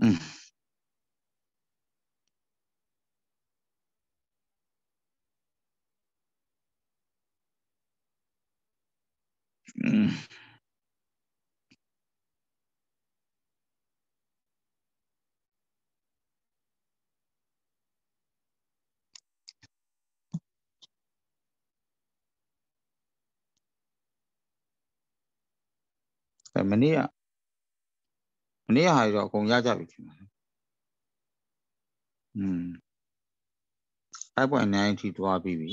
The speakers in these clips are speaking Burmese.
Mm. Mm. Mm. နေ့ဟာတော့အကုန်ရကြပြီခင်ဗျာอืม5.9 ठी တွားပြီးပြီ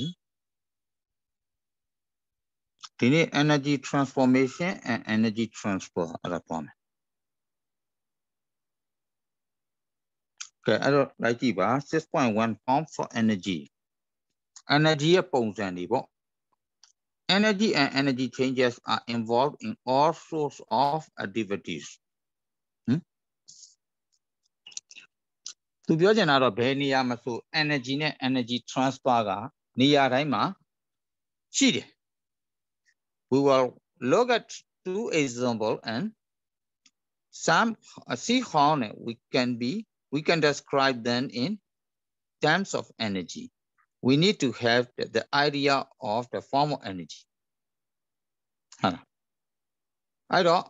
ဒီနေ့ energy transformation and energy transfer အဲ့ဒါပေါ့မယ်ကဲအဲ့တော့လိုက်ကြည့်ပါ6.1 pound for energy energy ရဲ့ပုံစံတွေပေါ့ energy and energy changes are involved in all sorts of activities To be သူပြောချင်တာတော့ဘယ်နေရာမှာဆို energy နဲ့ energy transfer niya ကနေရာတိုင်းမှာရှိတယ် we will look at two example and some see how we can be we can describe them in terms of energy we need to have the, the idea of the form of energy I ဟုတ်လားအဲ့တော့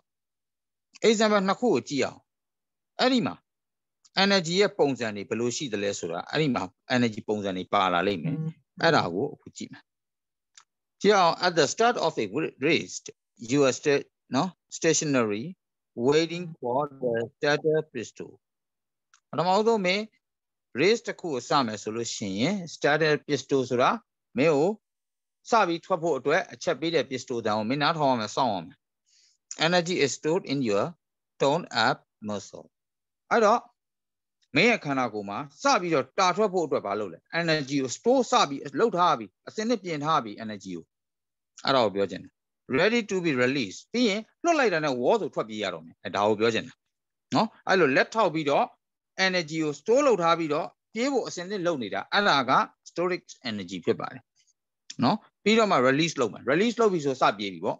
example နှစ်ခုကိုကြည့်အောင်အဲ့ဒီမှာ energy ရဲ့ပုံစံတွေဘယ်လိုရှိသလဲဆိုတာအဲ့ဒီမှာ energy ပုံစံတွေပါလာလိမ့်မယ်အဲ့ဒါကိုအခုကြည့်မယ်ကြည့်အောင် at the start of a race you are sta no stationary waiting for the starter pistol ပထမဆုံးမင်း race တစ်ခုကိုစမယ်ဆိုလို့ရှိရင် starter pistol ဆိုတာမင်းကိုစပြီးထွက်ဖို့အတွက်အချက်ပေးတဲ့ pistol တန်ကိုမင်းနားထောင်ရမယ်စောင့်ရမယ် energy is stored in your toned up muscle အဲ့တော့မင်းရဲ့ခန္ဓာကိုယ်မှာစပြီးတော့တာထွက်ဖို့အတွက်ဘာလုပ်လဲ energy ကို store စပြီးလုပ်ထားပြီးအစင်းနဲ့ပြင်ထားပြီး energy ကိုအဲ့ဒါကိုပြောချင်တယ် ready to be released ပြီးရင်လွှတ်လိုက်တာနဲ့ wall ဆိုထွက်ပြေးရတော့မယ်အဲဒါကိုပြောချင်တယ်နော်အဲ့လိုလက်ထောက်ပြီးတော့ energy ကို store လုပ်ထားပြီးတော့ပြေးဖို့အစင်းနဲ့လုပ်နေတာအဲ့ဒါက storage energy ဖြစ်ပါတယ်နော်ပြီးတော့မှ release လုပ်မယ် release လုပ်ပြီးဆိုစပြေးပြီပေါ့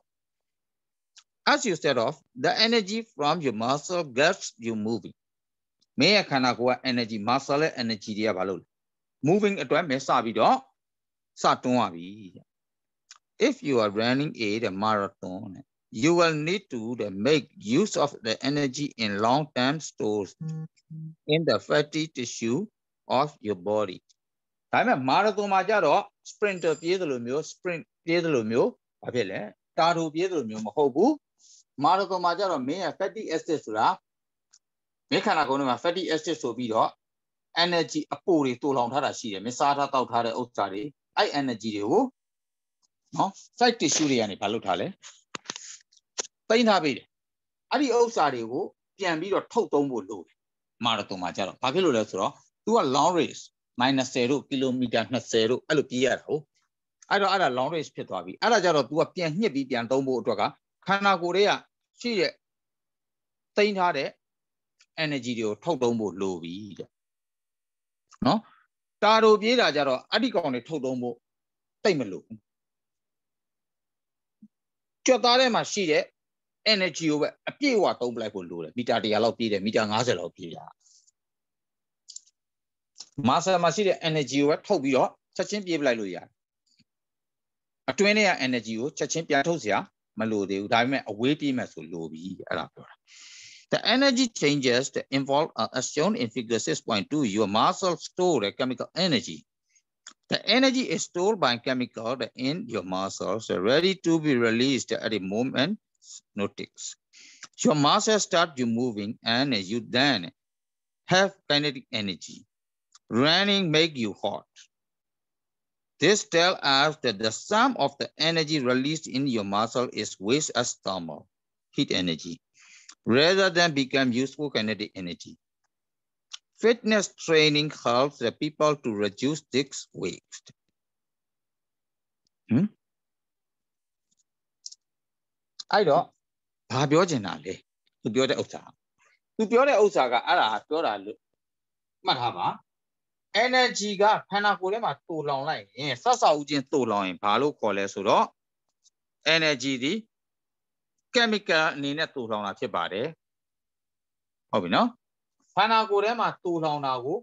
as you set off the energy from your muscle gets you moving မင်းရဲ့ခန္ဓာကိုယ်က energy muscle နဲ့ energy တွေကဘာလို့လဲ moving အတွက်မဲစပြီးတော့စတွန်းရပြီ if you are running a the marathon you will need to the make use of the energy in long term stores in the fatty tissue of your body ဒါပေမဲ့ marathon မှာကြတော့ sprinter ပြေးသလိုမျိုး sprint ပြေးသလိုမျိုးဘာဖြစ်လဲတာတိုပြေးသလိုမျိုးမဟုတ်ဘူး marathon မှာကြတော့မင်းရဲ့ fatty acid ဆိုတာမင်းခန္ဓာကိုယ်ထဲမှာ fatty acid ဆိုပြီးတော့ energy အပိုတွေတူလောင်ထားတာရှိတယ်မင်းစားထားတောက်ထားတဲ့ဥစ္စာတွေအဲ့ energy တွေကိုနော် site tissue တွေကနေဘာလုပ်ထားလဲတိမ့်ထားပေးတယ်အဲ့ဒီဥစ္စာတွေကိုပြန်ပြီးတော့ထုတ်သုံးဖို့လိုတယ်မာရသွန်မှာကြတော့ဘာဖြစ်လို့လဲဆိုတော့ तू က long race 90တို့ကီလိုမီတာ20တို့အဲ့လိုပြေးရတာဟုတ်အဲ့တော့အဲ့ဒါ long race ဖြစ်သွားပြီအဲ့ဒါကြတော့ तू ကပြန်ညှစ်ပြီးပြန်သုံးဖို့အတွက်ကခန္ဓာကိုယ်တွေကရှိတဲ့တိမ့်ထားတဲ့ energy တွေကိုထုတ်သုံးဖို့လိုပြီတဲ့နော်တာတို့ပြေးတာကြတော့အဲ့ဒီကောင်တွေထုတ်သုံးဖို့တိတ်မလို့ကြွက်သားထဲမှာရှိတဲ့ energy ကိုပဲအပြည့်အဝသုံးပလိုက်ဖို့လိုတယ်မီတာ100လောက်ပြေးတယ်မီတာ90လောက်ပြေးတာ master မှာရှိတဲ့ energy ကိုပဲထုတ်ပြီးတော့ချက်ချင်းပြေးပလိုက်လို့ရတယ်အတွင်းထဲက energy ကိုချက်ချင်းပြန်ထုတ်စရာမလိုသေးဘူးဒါပေမဲ့အဝေးပြေးမှဆိုလိုပြီအဲ့ဒါပြောတာ The energy changes that involved uh, as shown in figure 6.2. Your muscles store a chemical energy. The energy is stored by chemical in your muscles ready to be released at a moment notice. Your muscles start you moving and you then have kinetic energy. Running make you hot. This tells us that the sum of the energy released in your muscle is waste as thermal heat energy. rather than become useful kinetic energy. Fitness training helps the people to reduce this waste. Hmm? အဲ့တော့ဘာပြောချင်တာလဲသူပြောတဲ့ဥစ္စာသူပြောတဲ့ဥစ္စာကအဲ့ဒါပြောတာလို့မှတ်ထားပါ energy ကခန္ဓာကိုယ်ထဲမှာတူလောင်လိုက်ရင်ဆက်ဆောက်ဦးချင်းတူလောင်ရင်ဘာလို့ခေါ်လဲဆိုတော့ energy ဒီ chemical အနေနဲ့တူထောင်တာဖြစ်ပါတယ်ဟုတ်ပြီနော်ခန္ဓာကိုယ်ထဲမှာတူထောင်တာကို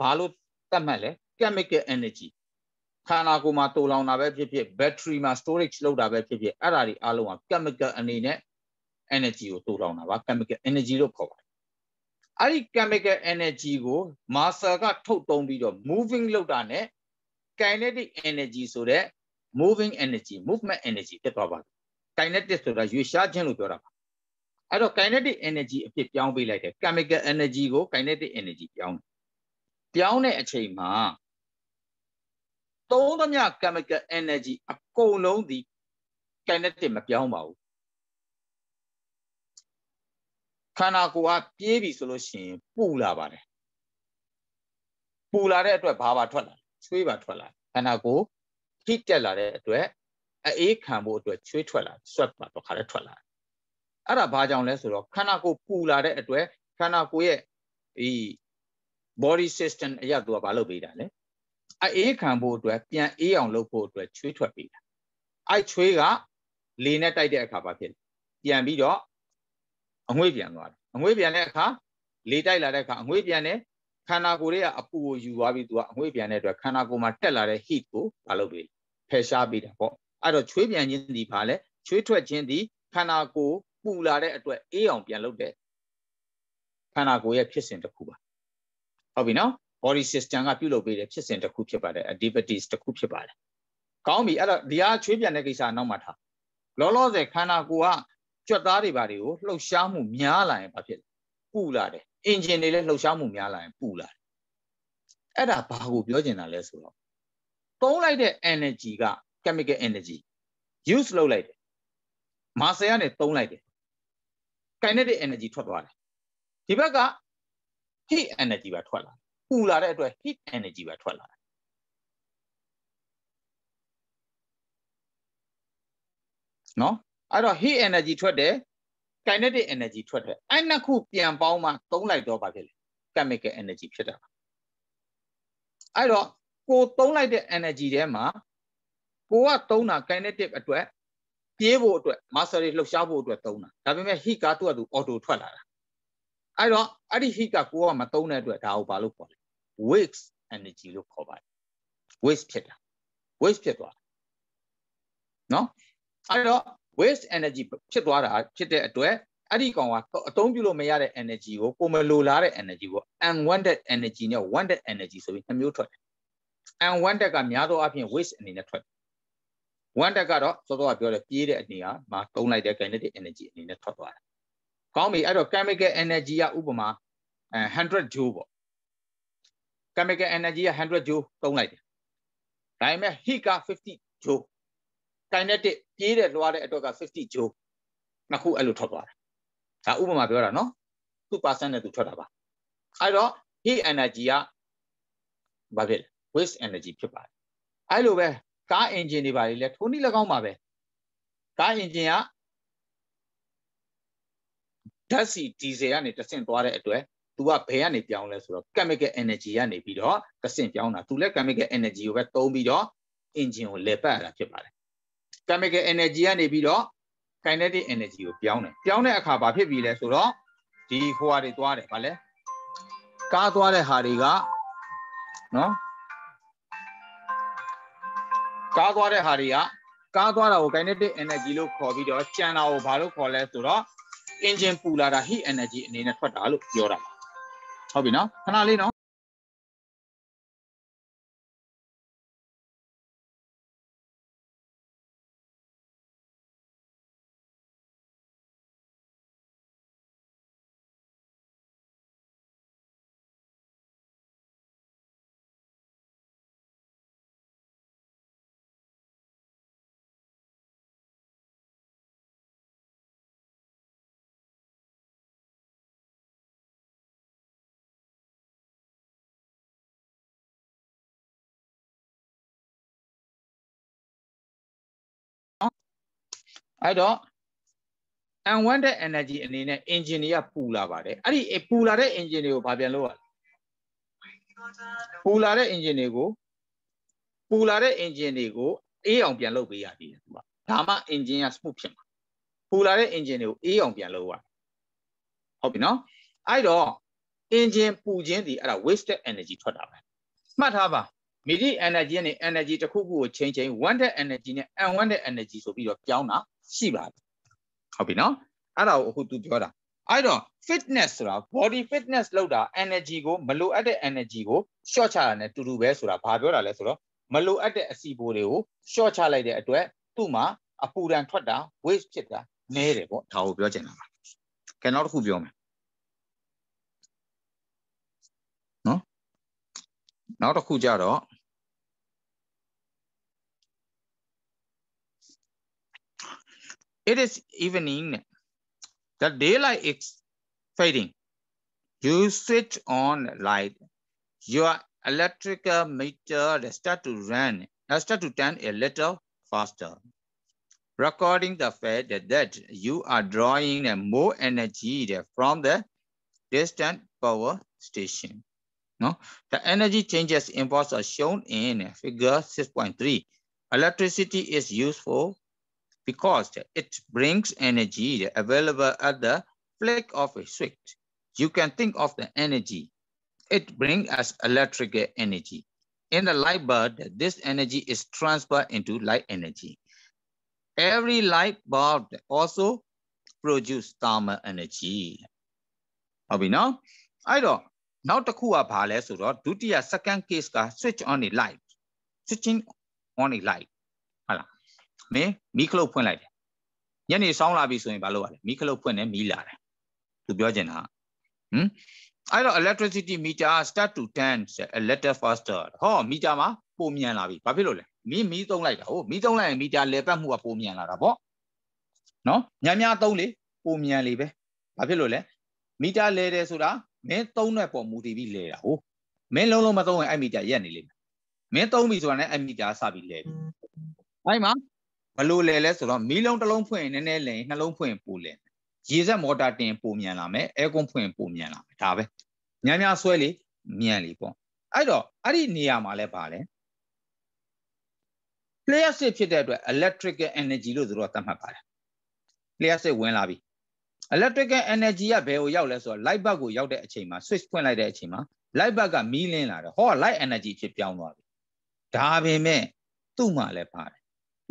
ဘာလို့သတ်မှတ်လဲ chemical energy ခန္ဓာကိုယ်မှာတူလောင်တာပဲဖြစ်ဖြစ် battery မှာ storage လုပ်တာပဲဖြစ်ဖြစ်အဲ့ဒါတွေအားလုံးက chemical အနေနဲ့ energy ကိုတူလောင်တာပါ chemical energy လို့ခေါ်ပါတယ်အဲ့ဒီ chemical energy ကို master ကထုတ်သုံးပြီးတော့ moving လုပ်တာ ਨੇ kinetic energy ဆိုတဲ့ moving energy movement energy ဖြစ်သွားပါတယ် kinetic ဆိုတာရွေရှားခြင်းလို့ပြောတာပါအဲ့တော့ kinetic energy အဖြစ်ပြောင်းပေးလိုက်တယ် chemical energy ကို kinetic energy ပြောင်းတယ်ပြောင်းတဲ့အချိန်မှာသုံးသမျှ chemical energy အကုန်လုံးဒီ kinetic မပြောင်းပါဘူးခန္ဓာကိုယ်ကပြေးပြီဆိုလို့ရှိရင်ပူလာပါတယ်ပူလာတဲ့အတွက်ဘာပါထွက်လာချွေးပါထွက်လာခန္ဓာကိုယ်ထိတက်လာတဲ့အတွက်အေးခံဖို့အတွက်ချွေးထွက်လာဆွက်ပါတော့ခါလဲထွက်လာအဲ့ဒါဘာကြောင့်လဲဆိုတော့ခန္ဓာကိုယ်ပူလာတဲ့အတွက်ခန္ဓာကိုယ်ရဲ့ဒီ body system အရာသူကဘာလုပ်ပေးတာလဲအေးခံဖို့အတွက်ပြန်အေးအောင်လုပ်ဖို့အတွက်ချွေးထွက်ပေးတာအဲ့ချွေးကလေနဲ့တိုက်တဲ့အခါဘာဖြစ်လဲပြန်ပြီးတော့အငွေ့ပြန်သွားတယ်အငွေ့ပြန်တဲ့အခါလေတိုက်လာတဲ့အခါအငွေ့ပြန်တယ်ခန္ဓာကိုယ်ရဲ့အပူကိုယူသွားပြီးသူကအငွေ့ပြန်တဲ့အတွက်ခန္ဓာကိုယ်မှာတက်လာတဲ့ heat ကိုမလုပ်ပေးဖယ်ရှားပေးတာပေါ့အဲ့တော့ချွေးပြန်ခြင်းဒီဘာလဲချွေးထွက်ခြင်းဒီခန္ဓာကိုယ်ပူလာတဲ့အတွက်အေးအောင်ပြန်လုပ်တဲ့ခန္ဓာကိုယ်ရဲ့ဖြစ်စဉ်တစ်ခုပါဟုတ်ပြီနော် body system ကပြုလုပ်ပေးတဲ့ဖြစ်စဉ်တစ်ခုဖြစ်ပါတယ် activities တစ်ခုဖြစ်ပါတယ်ကောင်းပြီအဲ့တော့ဒီဟာချွေးပြန်တဲ့ကိစ္စနောက်မှထားလောလောဆယ်ခန္ဓာကိုယ်ကကြွက်သားတွေဘာတွေကိုလှုပ်ရှားမှုများလာရင်ဘာဖြစ်လဲပူလာတယ်အင်ဂျင်တွေလည်းလှုပ်ရှားမှုများလာရင်ပူလာတယ်အဲ့ဒါဘာကိုပြောချင်တာလဲဆိုတော့သုံးလိုက်တဲ့ energy က chemical energy use လုပ်လိုက်တယ်မာဆယ်ကနေသုံးလိုက်တယ် kinetic energy ထွက်သွားတယ်ဒီဘက်က heat energy ပါထွက်လာပူလာတဲ့အတွက် heat energy ပါထွက်လာတယ်နော်အဲ့တော့ heat energy ထွက်တယ် kinetic energy ထွက်တယ်အဲ့နှစ်ခုပြန်ပေါင်းမှသုံးလိုက်တော့ပါဖြစ်လေ chemical energy ဖြစ်တာအဲ့တော့ကိုသုံးလိုက်တဲ့ energy ထဲမှာကိုကသုံးတာ kinetic အတွက်ပြေးဖို့အတွက် master တွေလှုပ်ရှားဖို့အတွက်သုံးတာဒါပေမဲ့ heat ကသူ့အတူ auto ထွက်လာတာအဲ့တော့အဲ့ဒီ heat ကကိုကမသုံးတဲ့အတွက်ဒါကိုဘာလို့ခေါ်လဲ waste energy လို့ခေါ်ပါတယ် waste ဖြစ်တာ waste ဖြစ်သွားတာနော်အဲ့တော့ waste energy ဖြစ်သွားတာဖြစ်တဲ့အတွက်အဲ့ဒီကောင်ကအသုံးပြုလို့မရတဲ့ energy ကိုကိုမလိုလားတဲ့ energy ကို unwanted energy နဲ့ wanted energy ဆိုပြီးနှမျိုးထွက်တယ် unwanted ကများသောအားဖြင့် waste အနေနဲ့ထွက် one တက်ကတော့စောစောကပြောတယ်ပြေးတဲ့အနေအားမှာသုံးလိုက်တဲ့ kinetic energy အနေနဲ့ထွက်သွားတာ။ကောင်းပြီအဲ့တော့ chemical energy ကဥပမာ100 joule ပေါ့။ chemical energy က100 joule သုံးလိုက်တယ်။ဒါပေမဲ့ heat က50 joule kinetic ပြေးတဲ့လွှားတဲ့အတွက်က50 joule နှစ်ခုအဲ့လိုထွက်သွားတာ။ဒါဥပမာပြောတာနော်။သူ့ percent နဲ့သူထွက်တာပါ။အဲ့တော့ heat energy ကဘာဖြစ်လဲ waste energy ဖြစ်ပါတယ်။အဲ့လိုပဲကားအင်ဂျင်တွေပါလေလဲထိုးနည်း၎င်းပါပဲကားအင်ဂျင်ကဓာတ်ဆီဒီဇယ်ကနေတဆင့်သွားတဲ့အတွက်သူကဘယ်ကနေပြောင်းလဲဆိုတော့ chemical energy ကနေပြီးတော့တဆင့်ပြောင်းတာသူလည်း chemical energy ကိုပဲသုံးပြီးတော့ engine ကိုလေပတ်ရတာဖြစ်ပါတယ် chemical energy ကနေပြီးတော့ kinetic energy ကိုပြောင်းတယ်ပြောင်းတဲ့အခါဘာဖြစ်ပြီလဲဆိုတော့ဒီဟိုဟာတွေသွားတယ်ဗာလဲကားသွားတဲ့ဟာတွေကနော်ကားသွားတဲ့ဟာတွေကကားသွားတာကို kinetic energy လို့ခေါ်ပြီးတော့ကြံတာကိုဘာလို့ခေါ်လဲဆိုတော့ engine ပူလာတာ heat energy အနေနဲ့ထွက်တာလို့ပြောတာဟုတ်ပြီနော်ခဏလေးနော်အဲ့တော့ unwanted energy အနေနဲ့ engine တွေကပူလာပါတယ်အဲ့ဒီပူလာတဲ့ engine တွေကိုဘာပြန်လုပ်ရလဲပူလာတဲ့ engine တွေကိုပူလာတဲ့ engine တွေကိုအေးအောင်ပြန်လုပ်ပေးရသေးတယ်ဒီမှာဒါမှ engine က smooth ဖြစ်မှာပူလာတဲ့ engine တွေကိုအေးအောင်ပြန်လုပ်ရဟုတ်ပြီနော်အဲ့တော့ engine ပူခြင်းဒီအဲ့ဒါ wasted energy ထွက်တာပဲမှတ်ထားပါမိဒီ energy နဲ့ energy တစ်ခုခုကို change change wanted energy နဲ့ unwanted energy ဆိုပြီးတော့ပြောင်းတာရှိပါတယ်ဟုတ်ပြီနော်အဲ့ဒါကိုအခု तू ပြောတာအဲ့တော့ fitness ဆိုတာ body fitness လောက်တာ energy ကို မလိုအပ်တဲ့ energy ကို short ချတာ ਨੇ တူတူပဲဆိုတာဘာပြောတာလဲဆိုတော့မလိုအပ်တဲ့အစီပိုတွေကို short ချလိုက်တဲ့အတွက်သူ့မှာအပူဒဏ်ထွက်တာ waste ဖြစ်တာနည်းတယ်ပေါ့ဒါကိုပြောချင်တာပါကဲနောက်တစ်ခုပြောမယ်နော်နောက်တစ်ခုကြတော့ It is evening. The daylight is fading. You switch on light. Your electrical meter start to run, uh, start to turn a little faster. Recording the fact that you are drawing more energy from the distant power station. No? The energy changes involved are shown in figure 6.3. Electricity is used for because it brings energy available at the flick of a switch. You can think of the energy. It brings us electric energy. In the light bulb, this energy is transferred into light energy. Every light bulb also produces thermal energy. Now the ဟုတ်ပြီနော်။အဲ့တော့နောက်တစ်ခုကဘာလဲဆိုတော့ဒုတိယ second case က switch on the light switching on the light မင်းမီးခလုတ်ဖွင့်လိုက်တယ်ညနေဆောင်းလာပြီဆိုရင်ဘာလုပ်ရလဲမီးခလုတ်ဖွင့်တယ်မီးလာတယ်သူပြောချင်တာဟမ်အဲ့တော့ electricity meter start to turn a little faster ဟောမီတာမှာပုံမြန်လာပြီဘာဖြစ်လို့လဲမီးမီးသုံးလိုက်တာဟုတ်မီးသုံးလိုက်ရင်မီတာလေပတ်မှုကပုံမြန်လာတာပေါ့နော်ညံ့ညသုံးလေပုံမြန်လေပဲဘာဖြစ်လို့လဲမီတာလဲတယ်ဆိုတာမင်းသုံးတဲ့ပုံမူတည်ပြီးလဲတာဟုတ်မင်းလုံးလုံးမသုံးရင်အဲ့မီတာရက်နေလိမ့်မယ်မင်းသုံးပြီဆိုတာနဲ့အဲ့မီတာစပြီးလဲပြီအဲ့မှာဘလို့လဲလဲဆိုတော့မီးလုံးတစ်လုံးဖွင့်ရင်နည်းနည်းလည်နှလုံးဖွင့်ပိုလည်ရေစက်မော်တာတင်ပိုမြန်လာမယ်အဲကွန်ဖွင့်ပိုမြန်လာမယ်ဒါပဲညံ့ညဆွဲလေမြန်လေပေါ့အဲ့တော့အဲ့ဒီနေရာမှာလဲပါလဲ player state ဖြစ်တဲ့အတွက် electrical energy လို့သူတို့ကသတ်မှတ်ပါတယ် player state ဝင်လာပြီ electrical energy ကဘယ်ကိုရောက်လဲဆိုတော့ light bulb ကိုရောက်တဲ့အချိန်မှာ switch ဖွင့်လိုက်တဲ့အချိန်မှာ light bulb ကမီးလင်းလာတယ်ဟော light energy ဖြစ်ပြောင်းသွားပြီဒါပေမဲ့သူ့မှာလည်းပါတယ်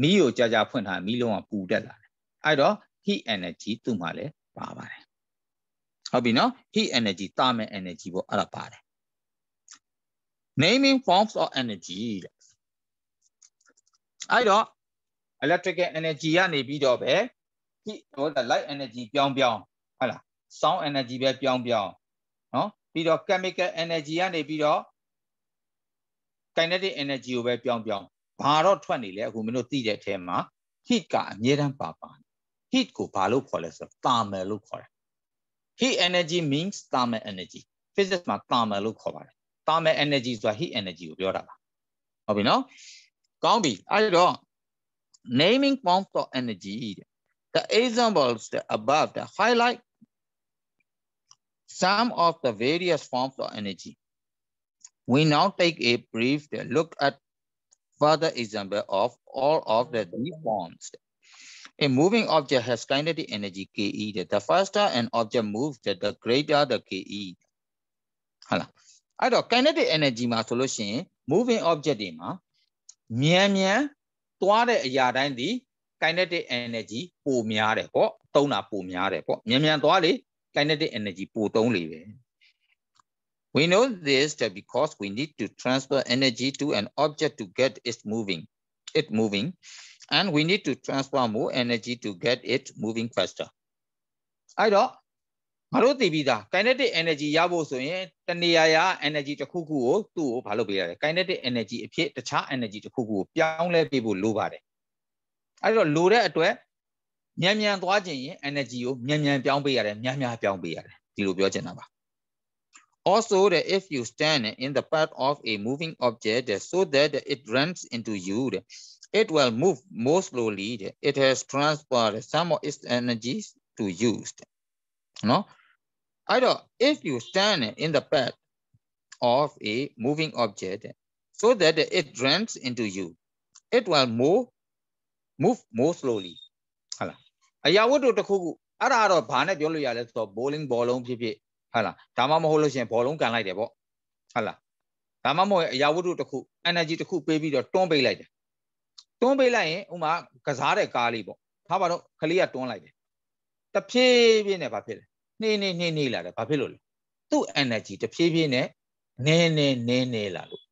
မီးကိုကြာကြာဖွင့်ထားမီးလုံးကပူတက်လာတယ်အဲ့တော့ heat energy သူ့မှာလည်းပါပါတယ်ဟုတ်ပြီနော် heat energy တာမဲ့ energy ပေါ့အဲ့ဒါပါတယ် naming forms of energy တဲ့အဲ့တော့ electrical energy ကနေပြီးတော့ပဲ heat ဟို light energy ပြောင်းပြောင်းဟုတ်လား sound energy ပဲပြောင်းပြောင်းနော်ပြီးတော့ chemical energy ကနေပြီးတော့ kinetic energy ကိုပဲပြောင်းပြောင်းဘာတော့ထွက်နေလဲအခုမင်းတို့သိတဲ့အထဲမှာ energy means thermal energy naming forms of energy the examples the above the highlight some of the various forms of energy we now take a brief look at further example of all of the three forms. A moving object has kinetic energy KE. The faster an object moves, the greater the KE. ဟုတ်လားအဲ့တော့ kinetic energy မှာဆိုလို့ရှိရင် moving object တွေမှာမြန်မြန်သွားတဲ့အရာတိုင်းဒီ kinetic energy ပိုများတယ်ပေါ့သုံးတာပိုများတယ်ပေါ့မြန်မြန်သွားလေ kinetic energy ပိုသုံးလေပဲ We know this that because we need to transfer energy to an object to get it moving, it moving, and we need to transfer more energy to get it moving faster. အဲ့တော့မတို့သိပြီးသား kinetic energy ရဖို့ဆိုရင်တနေရာရာ energy တစ်ခုခုကိုသူ့ကိုဘာလို့ပေးရလဲ kinetic energy အဖြစ်တခြား energy တစ်ခုခုကိုပြောင်းလဲပေးဖို့လိုပါတယ်အဲ့တော့လိုတဲ့အတွက်မြန်မြန်သွားခြင်းရင် energy ကိုမြန်မြန်ပြောင်းပေးရတယ်မြန်မြန်ပြောင်းပေးရတယ်ဒီလိုပြောချင်တာပါ Also that if you stand in the path of a moving object so that it runs into you, it will move more slowly. It has transferred some of its energies to you. No? Either if you stand in the path of a moving object so that it runs into you, it will move move more slowly. ဟုတ်လား။အရာဝတ္ထုတစ်ခုခုအဲ့ဒါတော့ဘာနဲ့ပြောလို့ရလဲဆိုတော့ bowling ball လုံးဖြစ်ဖြစ်ဟုတ်လားဒါမှမဟုတ်လို့ရှိရင်ဘောလုံးကန်လိုက်တယ်ပေါ့ဟုတ်လားဒါမှမဟုတ်အရာဝတ္ထုတစ်ခု energy တစ်ခုပေးပြီးတော့တွန်းပေးလိုက်တယ်တွန်းပေးလိုက်ရင်ဥမာကစားတဲ့ကားလေးပေါ့ထားပါတော့ကလေးကတွန်းလိုက်တယ်တဖြည်းဖြည်းနဲ့ဘာဖြစ်လဲနှင်းနှင်းနှင်းနှင်းလာတယ်ဘာဖြစ်လို့လဲသူ့ energy တဖြည်းဖြည်းနဲ့နင်းနင်းနင်းနင်းလာလို့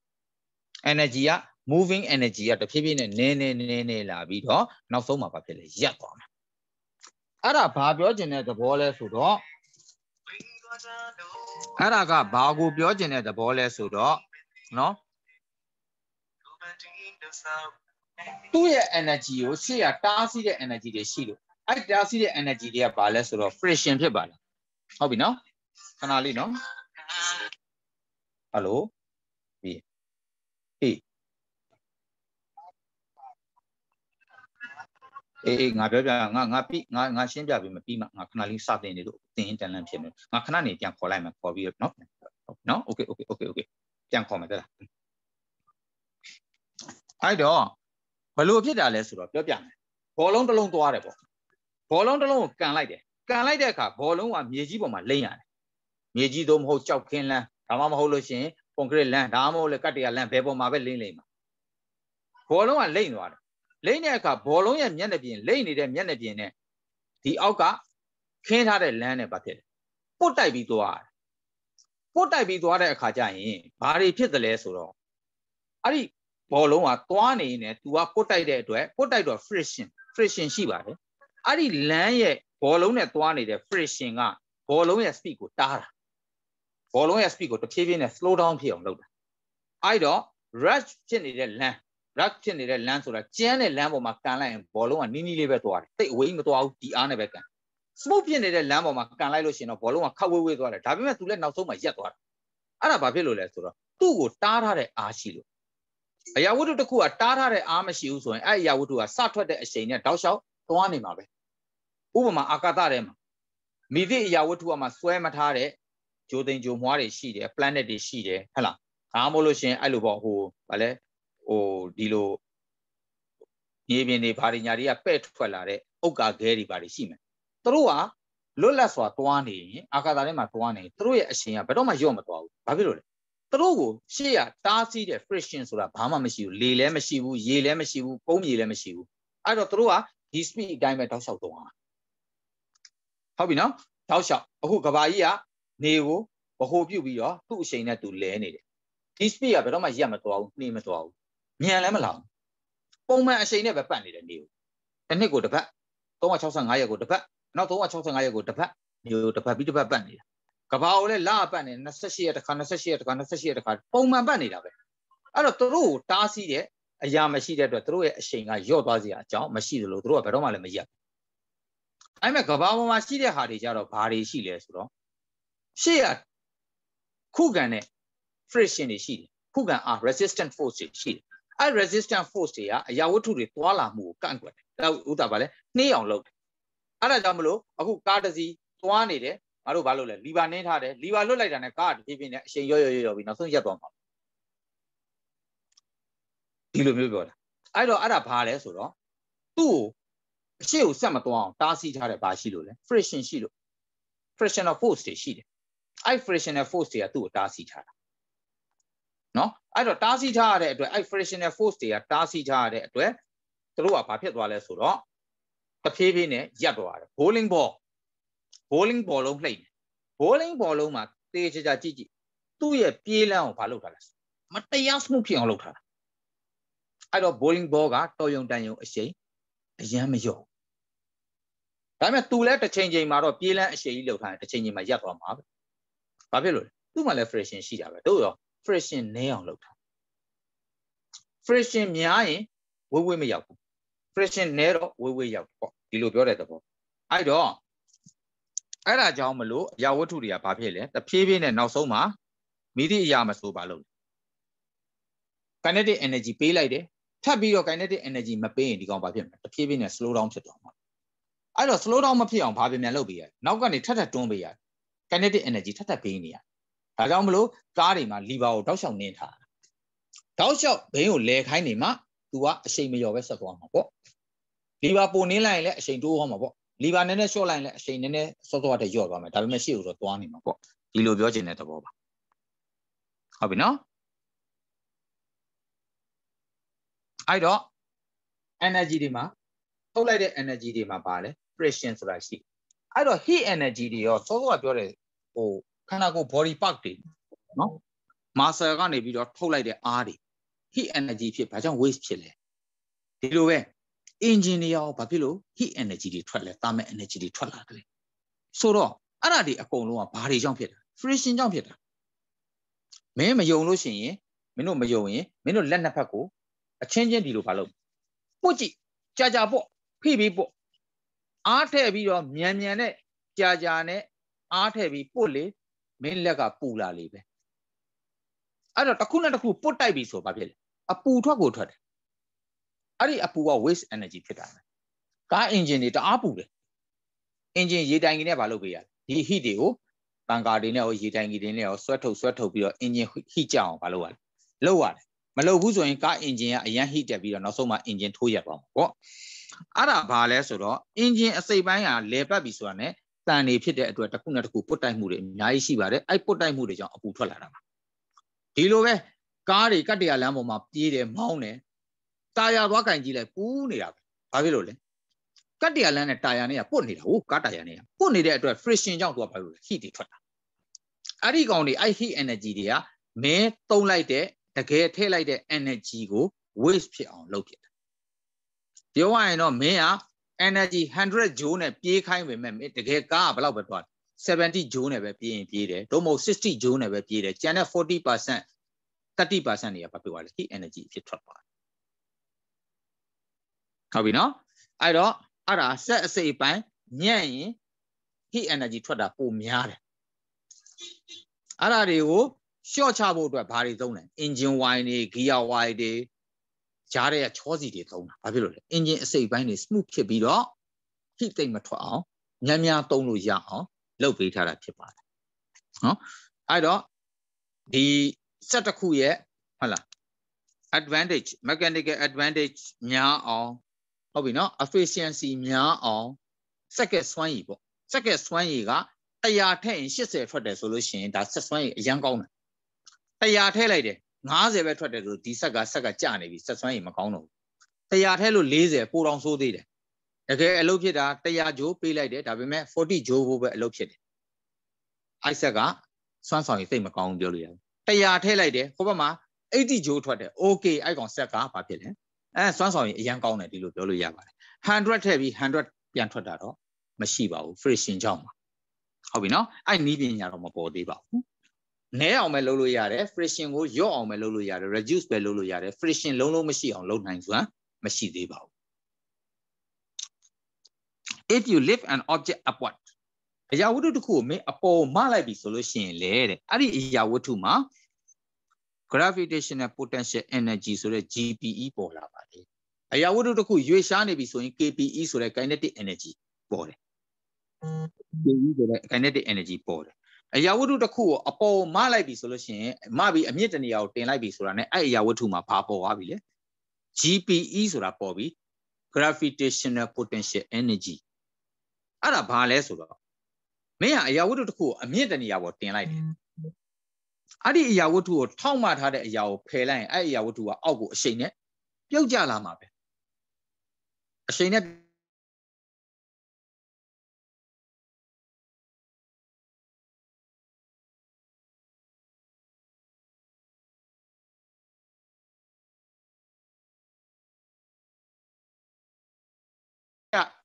energy က moving energy ကတဖြည်းဖြည်းနဲ့နင်းနင်းနင်းနင်းလာပြီးတော့နောက်ဆုံးမှာဘာဖြစ်လဲရပ်သွားမှာအဲ့ဒါဘာပြောချင်တဲ့သဘောလဲဆိုတော့အဲ့ဒါကဘာကိုပြောကျင်တဲ့သဘောလဲဆိုတော့နော်သူ့ရဲ့ energy ကိုရှေ့ကတားဆီးတဲ့ energy တွေရှိလို့အဲ့တားဆီးတဲ့ energy တွေကဘာလဲဆိုတော့ friction ဖြစ်ပါလားဟုတ်ပြီနော်ခဏလေးနော်ဟယ်လိုအေးအေးငါပြောပြငါငါပြီးငါငါရှင်းပြပြီးမပြီးမှငါခဏလေးစတင်နေလို့သင်တန်လန့်ဖြစ်နေငါခဏနေပြန်ခေါ်လိုက်မယ်ခေါ်ပြီးတော့နော်နော်โอเคโอเคโอเคโอเคပြန်ခေါ်မယ်တဲ့လားအဲ့တော့ဘလို့ဖြစ်တာလဲဆိုတော့ပြောပြမယ်ဘောလုံးတစ်လုံးသွားတယ်ပေါ့ဘောလုံးတစ်လုံးကိုကန်လိုက်တယ်ကန်လိုက်တဲ့အခါဘောလုံးကမြေကြီးပေါ်မှာလိမ့်ရတယ်မြေကြီးသို့မဟုတ်ကြောက်ခင်းလန်းဒါမှမဟုတ်လို့ရှိရင်ကွန်ကရစ်လန်းဒါမှမဟုတ်လေကတ်တရာလန်းဘယ်ပေါ်မှာပဲလိမ့်လိမ့်မှာဘောလုံးကလိမ့်သွားတယ်လိမ့်တဲ့အခါဘောလုံးရဲ့မျက်နှာပြင်လိမ့်နေတဲ့မျက်နှာပြင်နဲ့ဒီအောက်ကခင်းထားတဲ့လမ်းနဲ့ဘာဖြစ်လဲပုတ်တိုက်ပြီးသွားတယ်ပုတ်တိုက်ပြီးသွားတဲ့အခါကျရင်ဘာတွေဖြစ်သလဲဆိုတော့အဲ့ဒီဘောလုံးကသွားနေနေသူကပုတ်တိုက်တဲ့အတွက်ပုတ်တိုက်တော့ friction friction ရှိပါတယ်အဲ့ဒီလမ်းရဲ့ဘောလုံးနဲ့သွားနေတဲ့ friction ကဘောလုံးရဲ့ speed ကိုတားတာဘောလုံးရဲ့ speed ကိုတစ်ဖြည်းဖြည်းနဲ့ slow down ဖြစ်အောင်လုပ်တာအဲ့တော့ rush ဖြစ်နေတဲ့လမ်း rock ဖြစ်နေတဲ့ land ဆိုတာကျန်းတဲ့ land ပေါ်မှာကန်လိုက်ရင်ဘောလုံးကနီးနီးလေးပဲသွားတယ်တိတ်အဝေးမသွားဘူးဒီအားနဲ့ပဲကန် smoke ဖြစ်နေတဲ့ land ပေါ်မှာကန်လိုက်လို့ရှင်တော့ဘောလုံးကခောက်ဝေးဝေးသွားတယ်ဒါပေမဲ့သူလည်းနောက်ဆုံးမှရက်သွားတာအဲ့ဒါဘာဖြစ်လို့လဲဆိုတော့သူ့ကိုတားထားတဲ့အားရှိလို့အရာဝတ္ထုတစ်ခုကတားထားတဲ့အားမရှိဘူးဆိုရင်အဲ့အရာဝတ္ထုကစထွက်တဲ့အချိန်နဲ့တောက်လျှောက်သွားနေမှာပဲဥပမာအာကာသထဲမှာမိသည့်အရာဝတ္ထုကမှစွဲမထားတဲ့ဂျိုသိန်ဂျိုမွှားတွေရှိတယ် planet တွေရှိတယ်ဟဟလားဒါမှမဟုတ်လို့ရှင်အဲ့လိုပေါ့ဟိုဗာလဲဟိုဒီလိုရေပြင်တွေဘာတွေညာတွေကပဲ့ထွက်လာတဲ့အုတ်ကာခဲတွေဘာတွေရှိမယ်သူတို့ကလွတ်လပ်စွာတွားနေရင်အာကာသထဲမှာတွားနေရင်သူတို့ရဲ့အရှင်ကဘယ်တော့မှရော့မသွားဘူးဘာဖြစ်လို့လဲသူတို့ကိုရှေ့ကတားဆီးတဲ့ friction ဆိုတာဘာမှမရှိဘူးလေလည်းမရှိဘူးရေလည်းမရှိဘူးပုံးမြေလည်းမရှိဘူးအဲ့တော့သူတို့ကဒီ speed အတိုင်းပဲတောက်လျှောက်သွားတာဟုတ်ပြီနော်တောက်လျှောက်အခုကဘာကြီးကနေကိုဗဟိုပြုတ်ပြီးတော့သူ့အချိန်နဲ့သူလဲနေတယ်ဒီ speed ကဘယ်တော့မှရက်မသွားဘူးနှေးမသွားဘူးမြန်လည်းမလာဘူးပုံမှန်အချိန်နဲ့ပဲပတ်နေတဲ့နေကိုတစ်နှစ်ကိုတစ်ပတ်365ရက်ကိုတစ်ပတ်နောက်365ရက်ကိုတစ်ပတ်နေကိုတစ်ပတ်ပြီးတစ်ပတ်ပတ်နေတာကဘာကိုလည်းလာပတ်နေ28ရက်တစ်ခါ28ရက်တစ်ခါ28ရက်တစ်ခါပုံမှန်ပတ်နေတာပဲအဲ့တော့သူတို့ကိုတားဆီးတဲ့အရာမရှိတဲ့အတွက်သူတို့ရဲ့အချိန်ကယော့သွားစရာအကြောင်းမရှိသလိုသူတို့ကဘယ်တော့မှလည်းမရက်အဲ့မဲ့ကဘာပေါ်မှာရှိတဲ့ဟာတွေကြတော့ဘာတွေရှိလဲဆိုတော့ရှေ့ကခုခံတဲ့ friction တွေရှိတယ်ခုခံအား resistant force တွေရှိတယ်အဲ့ resistant force တွေကအရာဝတ္ထုတွေတွာလာမှုကိုကန့်ကွက်တယ်ဒါဥဒါပါလဲနှေးအောင်လုပ်အဲ့ဒါကြောင့်မလို့အခုကားတစ်စီးတွာနေတယ်ငါတို့ဘာလုပ်လဲလီဘာနှင်းထားတယ်လီဘာလွတ်လိုက်တာနဲ့ကားကတဖြည်းဖြည်းနဲ့အရှိန်ရော့ရော့ရော့ပြီးနောက်ဆုံးရပ်သွားမှာဒီလိုမျိုးပြောတာအဲ့တော့အဲ့ဒါဘာလဲဆိုတော့သူ့ကိုအရှိကိုဆက်မသွားအောင်တားဆီးထားတယ်ဘာရှိလို့လဲ friction ရှိလို့ frictional force တွေရှိတယ်အဲ့ frictional force တွေကသူ့ကိုတားဆီးထားတာနော်အဲ့တော့တားဆီးထားရတဲ့အတွက်အဲ့ frictional force တွေကတားဆီးထားရတဲ့အတွက်သူတို့ကဘာဖြစ်သွားလဲဆိုတော့တဖြည်းဖြည်းနဲ့ရပ်သွားတယ် bowling ball bowling ball လုံးလှိမ့်တယ် bowling ball လုံးမှာတေးချာချာကြည့်ကြည့်သူ့ရဲ့ပြေးလန်းကိုဘာလုပ်ထားလဲမတရားမှုဖြစ်အောင်လုပ်ထားတာအဲ့တော့ bowling ball ကတော်ယုံတန်ယုံအရှိန်အရန်မယော့ဒါပေမဲ့သူလည်းတစ်ချိန်ချိန်မှာတော့ပြေးလန်းအရှိန်ကြီးလုပ်ထားတယ်တစ်ချိန်ချိန်မှာရပ်သွားမှာပဲဘာဖြစ်လို့လဲသူ့မှာလည်း friction ရှိတာပဲတို့ရော friction နည်းအောင်လုပ်တာ friction များရင်ဝေးဝေးမရောက်ဘူး friction နည်းတော့ဝေးဝေးရောက်ပေါ့ဒီလိုပြောတဲ့သဘောအဲ့တော့အဲ့ဒါကြောင့်မလို့အရာဝတ္ထုတွေကဘာဖြစ်လဲတဖြည်းဖြည်းနဲ့နောက်ဆုံးမှာမိသည့်အရာမဆိုပါလို့ kinetic energy ပေးလိုက်တယ်ထပ်ပြီးတော့ kinetic energy မပေးရင်ဒီကောင်ဘာဖြစ်မလဲတဖြည်းဖြည်းနဲ့ slow down ဖြစ်သွားမှာအဲ့တော့ slow down မဖြစ်အောင်ဘာပြင်ပြန်လုပ်ပေးရနောက်ကနေထပ်ထပ်တွန်းပေးရ kinetic energy ထပ်ထပ်ပေးနေရဒါကြောင့်မလို့ကားတွေမှာလီဘာကိုတောက်လျှောက်နင်းထားတာတောက်လျှောက်ဘင်းကိုလဲခိုင်းနေမှ तू ကအချိန်မလျော်ပဲဆက်သွားမှာပေါ့လီဘာပုံနင်းလိုက်ရင်လည်းအချိန်တိုးသွားမှာပေါ့လီဘာနည်းနည်းရှော့လိုက်ရင်လည်းအချိန်နည်းနည်းစောစောတည်းလျော့သွားမယ်ဒါပေမဲ့ရှေ့ကိုတော့သွားနေမှာပေါ့ဒီလိုပြောချင်တဲ့သဘောပါဟုတ်ပြီနော်အဲ့တော့ energy တွေမှာထုတ်လိုက်တဲ့ energy တွေမှာပါလဲ friction ဆိုတာရှိအဲ့တော့ heat energy တွေရောစောစောကပြောတဲ့ဟိုခန္ဓာကိုယ် body part တွေနော် muscle ကနေပြီးတော့ထုတ်လိုက်တဲ့အားတွေ heat energy ဖြစ်ဘာကြောင့် waste ဖြစ်လဲဒီလိုပဲ engine တွေရောဘာဖြစ်လို့ heat energy တွေထွက်လဲ thermal energy တွေထွက်လာတယ်ဆိုတော့အဲ့ဒါတွေအကုန်လုံးကဘာတွေကြောင့်ဖြစ်တာ friction ကြောင့်ဖြစ်တာမင်းမယုံလို့ရှိရင်မင်းတို့မယုံရင်မင်းတို့လက်နှစ်ဖက်ကိုအချင်းချင်းဒီလိုဘာလုပ်ပုတ်ကြည့်ကြာကြာပေါ့ဖိပြီးပေါ့အားထည့်ပြီးတော့မြန်မြန်နဲ့ကြာကြာနဲ့အားထည့်ပြီးပုတ်လေမင်းလက်ကပူလာလေပဲအဲ့တော့တစ်ခုနဲ့တစ်ခုပုတ်တိုက်ပြီဆိုဘာဖြစ်လဲအပူထွက်ကိုထွက်တယ်အဲ့ဒီအပူက waste energy ဖြစ်တာပဲကား engine တွေတအားပူတယ် engine ရေတိုင်ကြီးနဲ့ဘာလုပ်ပေးရလဲဒီ heat တွေကိုပန်ကာတွေနဲ့ရောရေတိုင်ကြီးတွေနဲ့ရောဆွဲထုတ်ဆွဲထုတ်ပြီးတော့ engine heat ကြအောင်ဘာလုပ်ရလဲလုပ်ရတယ်မလုပ်ဘူးဆိုရင်ကား engine ကအရန် heat တက်ပြီးတော့နောက်ဆုံးမှ engine ထိုးရပါအောင်ပေါ့အဲ့ဒါဘာလဲဆိုတော့ engine အစိပ်ပိုင်းကလေပတ်ပြီဆိုတာ ਨੇ တန်နေဖြစ်တဲ့အတွက်တစ်ခုနဲ့တစ်ခုပုတ်တိုက်မှုတွေအများကြီးရှိပါတယ်အဲ့ပုတ်တိုက်မှုတွေကြောင့်အပူထွက်လာတာပါဒီလိုပဲကားတွေကတ္တရာလမ်းပေါ်မှာပြေးတယ်မောင်းတယ်တာယာသွားကင်ကြည့်လိုက်ပူးနေတာပဲဘာဖြစ်လို့လဲကတ္တရာလမ်းနဲ့တာယာနဲ့ကပုတ်နေတာဟိုကားတာယာနဲ့ကပုတ်နေတဲ့အတွက် friction ကြောင့်သူကဘာလို့လဲ heat တွေထွက်တာအဲ့ဒီကောင်တွေအဲ့ heat energy တွေကမင်းတုံးလိုက်တဲ့တကယ်ထည့်လိုက်တဲ့ energy ကို waste ဖြစ်အောင်လုပ်ဖြစ်တာပြောရရင်တော့မင်းက energy 100 joule နဲ့ပြေးခိုင်းပေမဲ့တကယ်ကားကဘယ်လောက်ပဲသွား70 joule နဲ့ပဲပြေးရင်ပြေးတယ်တို့မဟုတ်60 joule နဲ့ပဲပြေးတယ်ကျန်တဲ့40% 30%တွေကဘာဖြစ်သွားလဲ heat energy ဖြစ်ထွက်သွားဟုတ်ပြီနော်အဲ့တော့အဲ့ဒါဆက်အစိပ်ပိုင်းညံ့ရင် heat energy ထွက်တာပိုများတယ်အဲ့ဒါတွေကို short ချဖို့အတွက်ဘာတွေသုံးလဲ engine wire တွေ gear wire တွေကြားတဲ့ချောစီတွေသုံးတာဘာဖြစ်လို့လဲအင်ဂျင်အစိတ်ပိုင်းတွေ smooth ဖြစ်ပြီးတော့ heat တိတ်မထွက်အောင်များများသုံးလို့ရအောင်လုပ်ပေးထားတာဖြစ်ပါတယ်နော်အဲ့တော့ဒီစက်တစ်ခုရဲ့ဟုတ်လား advantage mechanical advantage များအောင်ဟုတ်ပြီနော် efficiency များအောင်စက်ကစွမ်းရည်ပေါ့စက်ကစွမ်းရည်က100ထက်ရင်80ထွက်တယ်ဆိုလို့ရှိရင်ဒါစက်စွမ်းရည်အရန်ကောင်းတယ်100ထည့်လိုက်တယ်90ပဲထွက်တယ်ဆိုဒီဆက်ကဆက်ကကျနေပြီဆက်စွမ်းရင်မကောင်းတော့ဘူး100ထဲလို့40ပိုတော်ဆိုးသေးတယ်တကယ်အလုပ်ဖြစ်တာ100ဂျိုးပေးလိုက်တယ်ဒါပေမဲ့40ဂျိုးဘိုးပဲအလုပ်ဖြစ်တယ်အိုက်ဆက်ကစွမ်းဆောင်ရင်သိမကောင်းဘူးပြောလို့ရတယ်100ထဲလိုက်တယ်ဟိုဘက်မှာ80ဂျိုးထွက်တယ်โอเคအဲ့ကောင်ဆက်ကဘာဖြစ်လဲအဲစွမ်းဆောင်ရင်အရန်ကောင်းတယ်ဒီလိုပြောလို့ရပါတယ်100ထည့်ပြီး100ပြန်ထွက်တာတော့မရှိပါဘူး friction ကြောင့်ပါဟုတ်ပြီနော်အဲ့နီးပညာတော့မပေါ်သေးပါဘူးနည်းအောင်ပဲလုပ်လို့ရတယ် friction ကိုညော့အောင်ပဲလုပ်လို့ရတယ် reduce ပဲလုပ်လို့ရတယ် friction လုံးလုံးမရှိအောင်လုပ်နိုင်စွမ်းမရှိသေးပါဘူး if you lift an object upward အရာဝတ္ထုတစ်ခုကိုမင်းအပေါ်မလိုက်ပြီဆိုလို့ရှိရင်လေတဲ့အဲ့ဒီအရာဝတ္ထုမှာ gravitational potential energy ဆိုတဲ့ GPE ပေါ်လာပါလေအရာဝတ္ထုတစ်ခုရွေ့ရှားနေပြီဆိုရင် KPE ဆိုတဲ့ kinetic energy ပေါ်တယ် KPE ဆိုတဲ့ kinetic energy ပေါ်တယ်အရာဝတ္ထုတစ်ခုကိုအပေါ်မလိုက်ပြီဆိုလို့ရှိရင်မပြီးအမြင့်တနေရာကိုတင်လိုက်ပြီဆိုတာ ਨੇ အဲ့အရာဝတ္ထုမှာဘာပေါ်သွားပြီလဲ GPE ဆိုတာပေါ်ပြီ gravitational potential energy အဲ့ဒါဘာလဲဆိုတော့မင်းကအရာဝတ္ထုတစ်ခုကိုအမြင့်တနေရာပေါ်တင်လိုက်တယ်အဲ့ဒီအရာဝတ္ထုကိုထောက်မှထားတဲ့အရာကိုဖယ်လိုက်ရင်အဲ့အရာဝတ္ထုကအောက်ကိုအရှိန်နဲ့ပြုတ်ကျလာမှာပဲအရှိန်နဲ့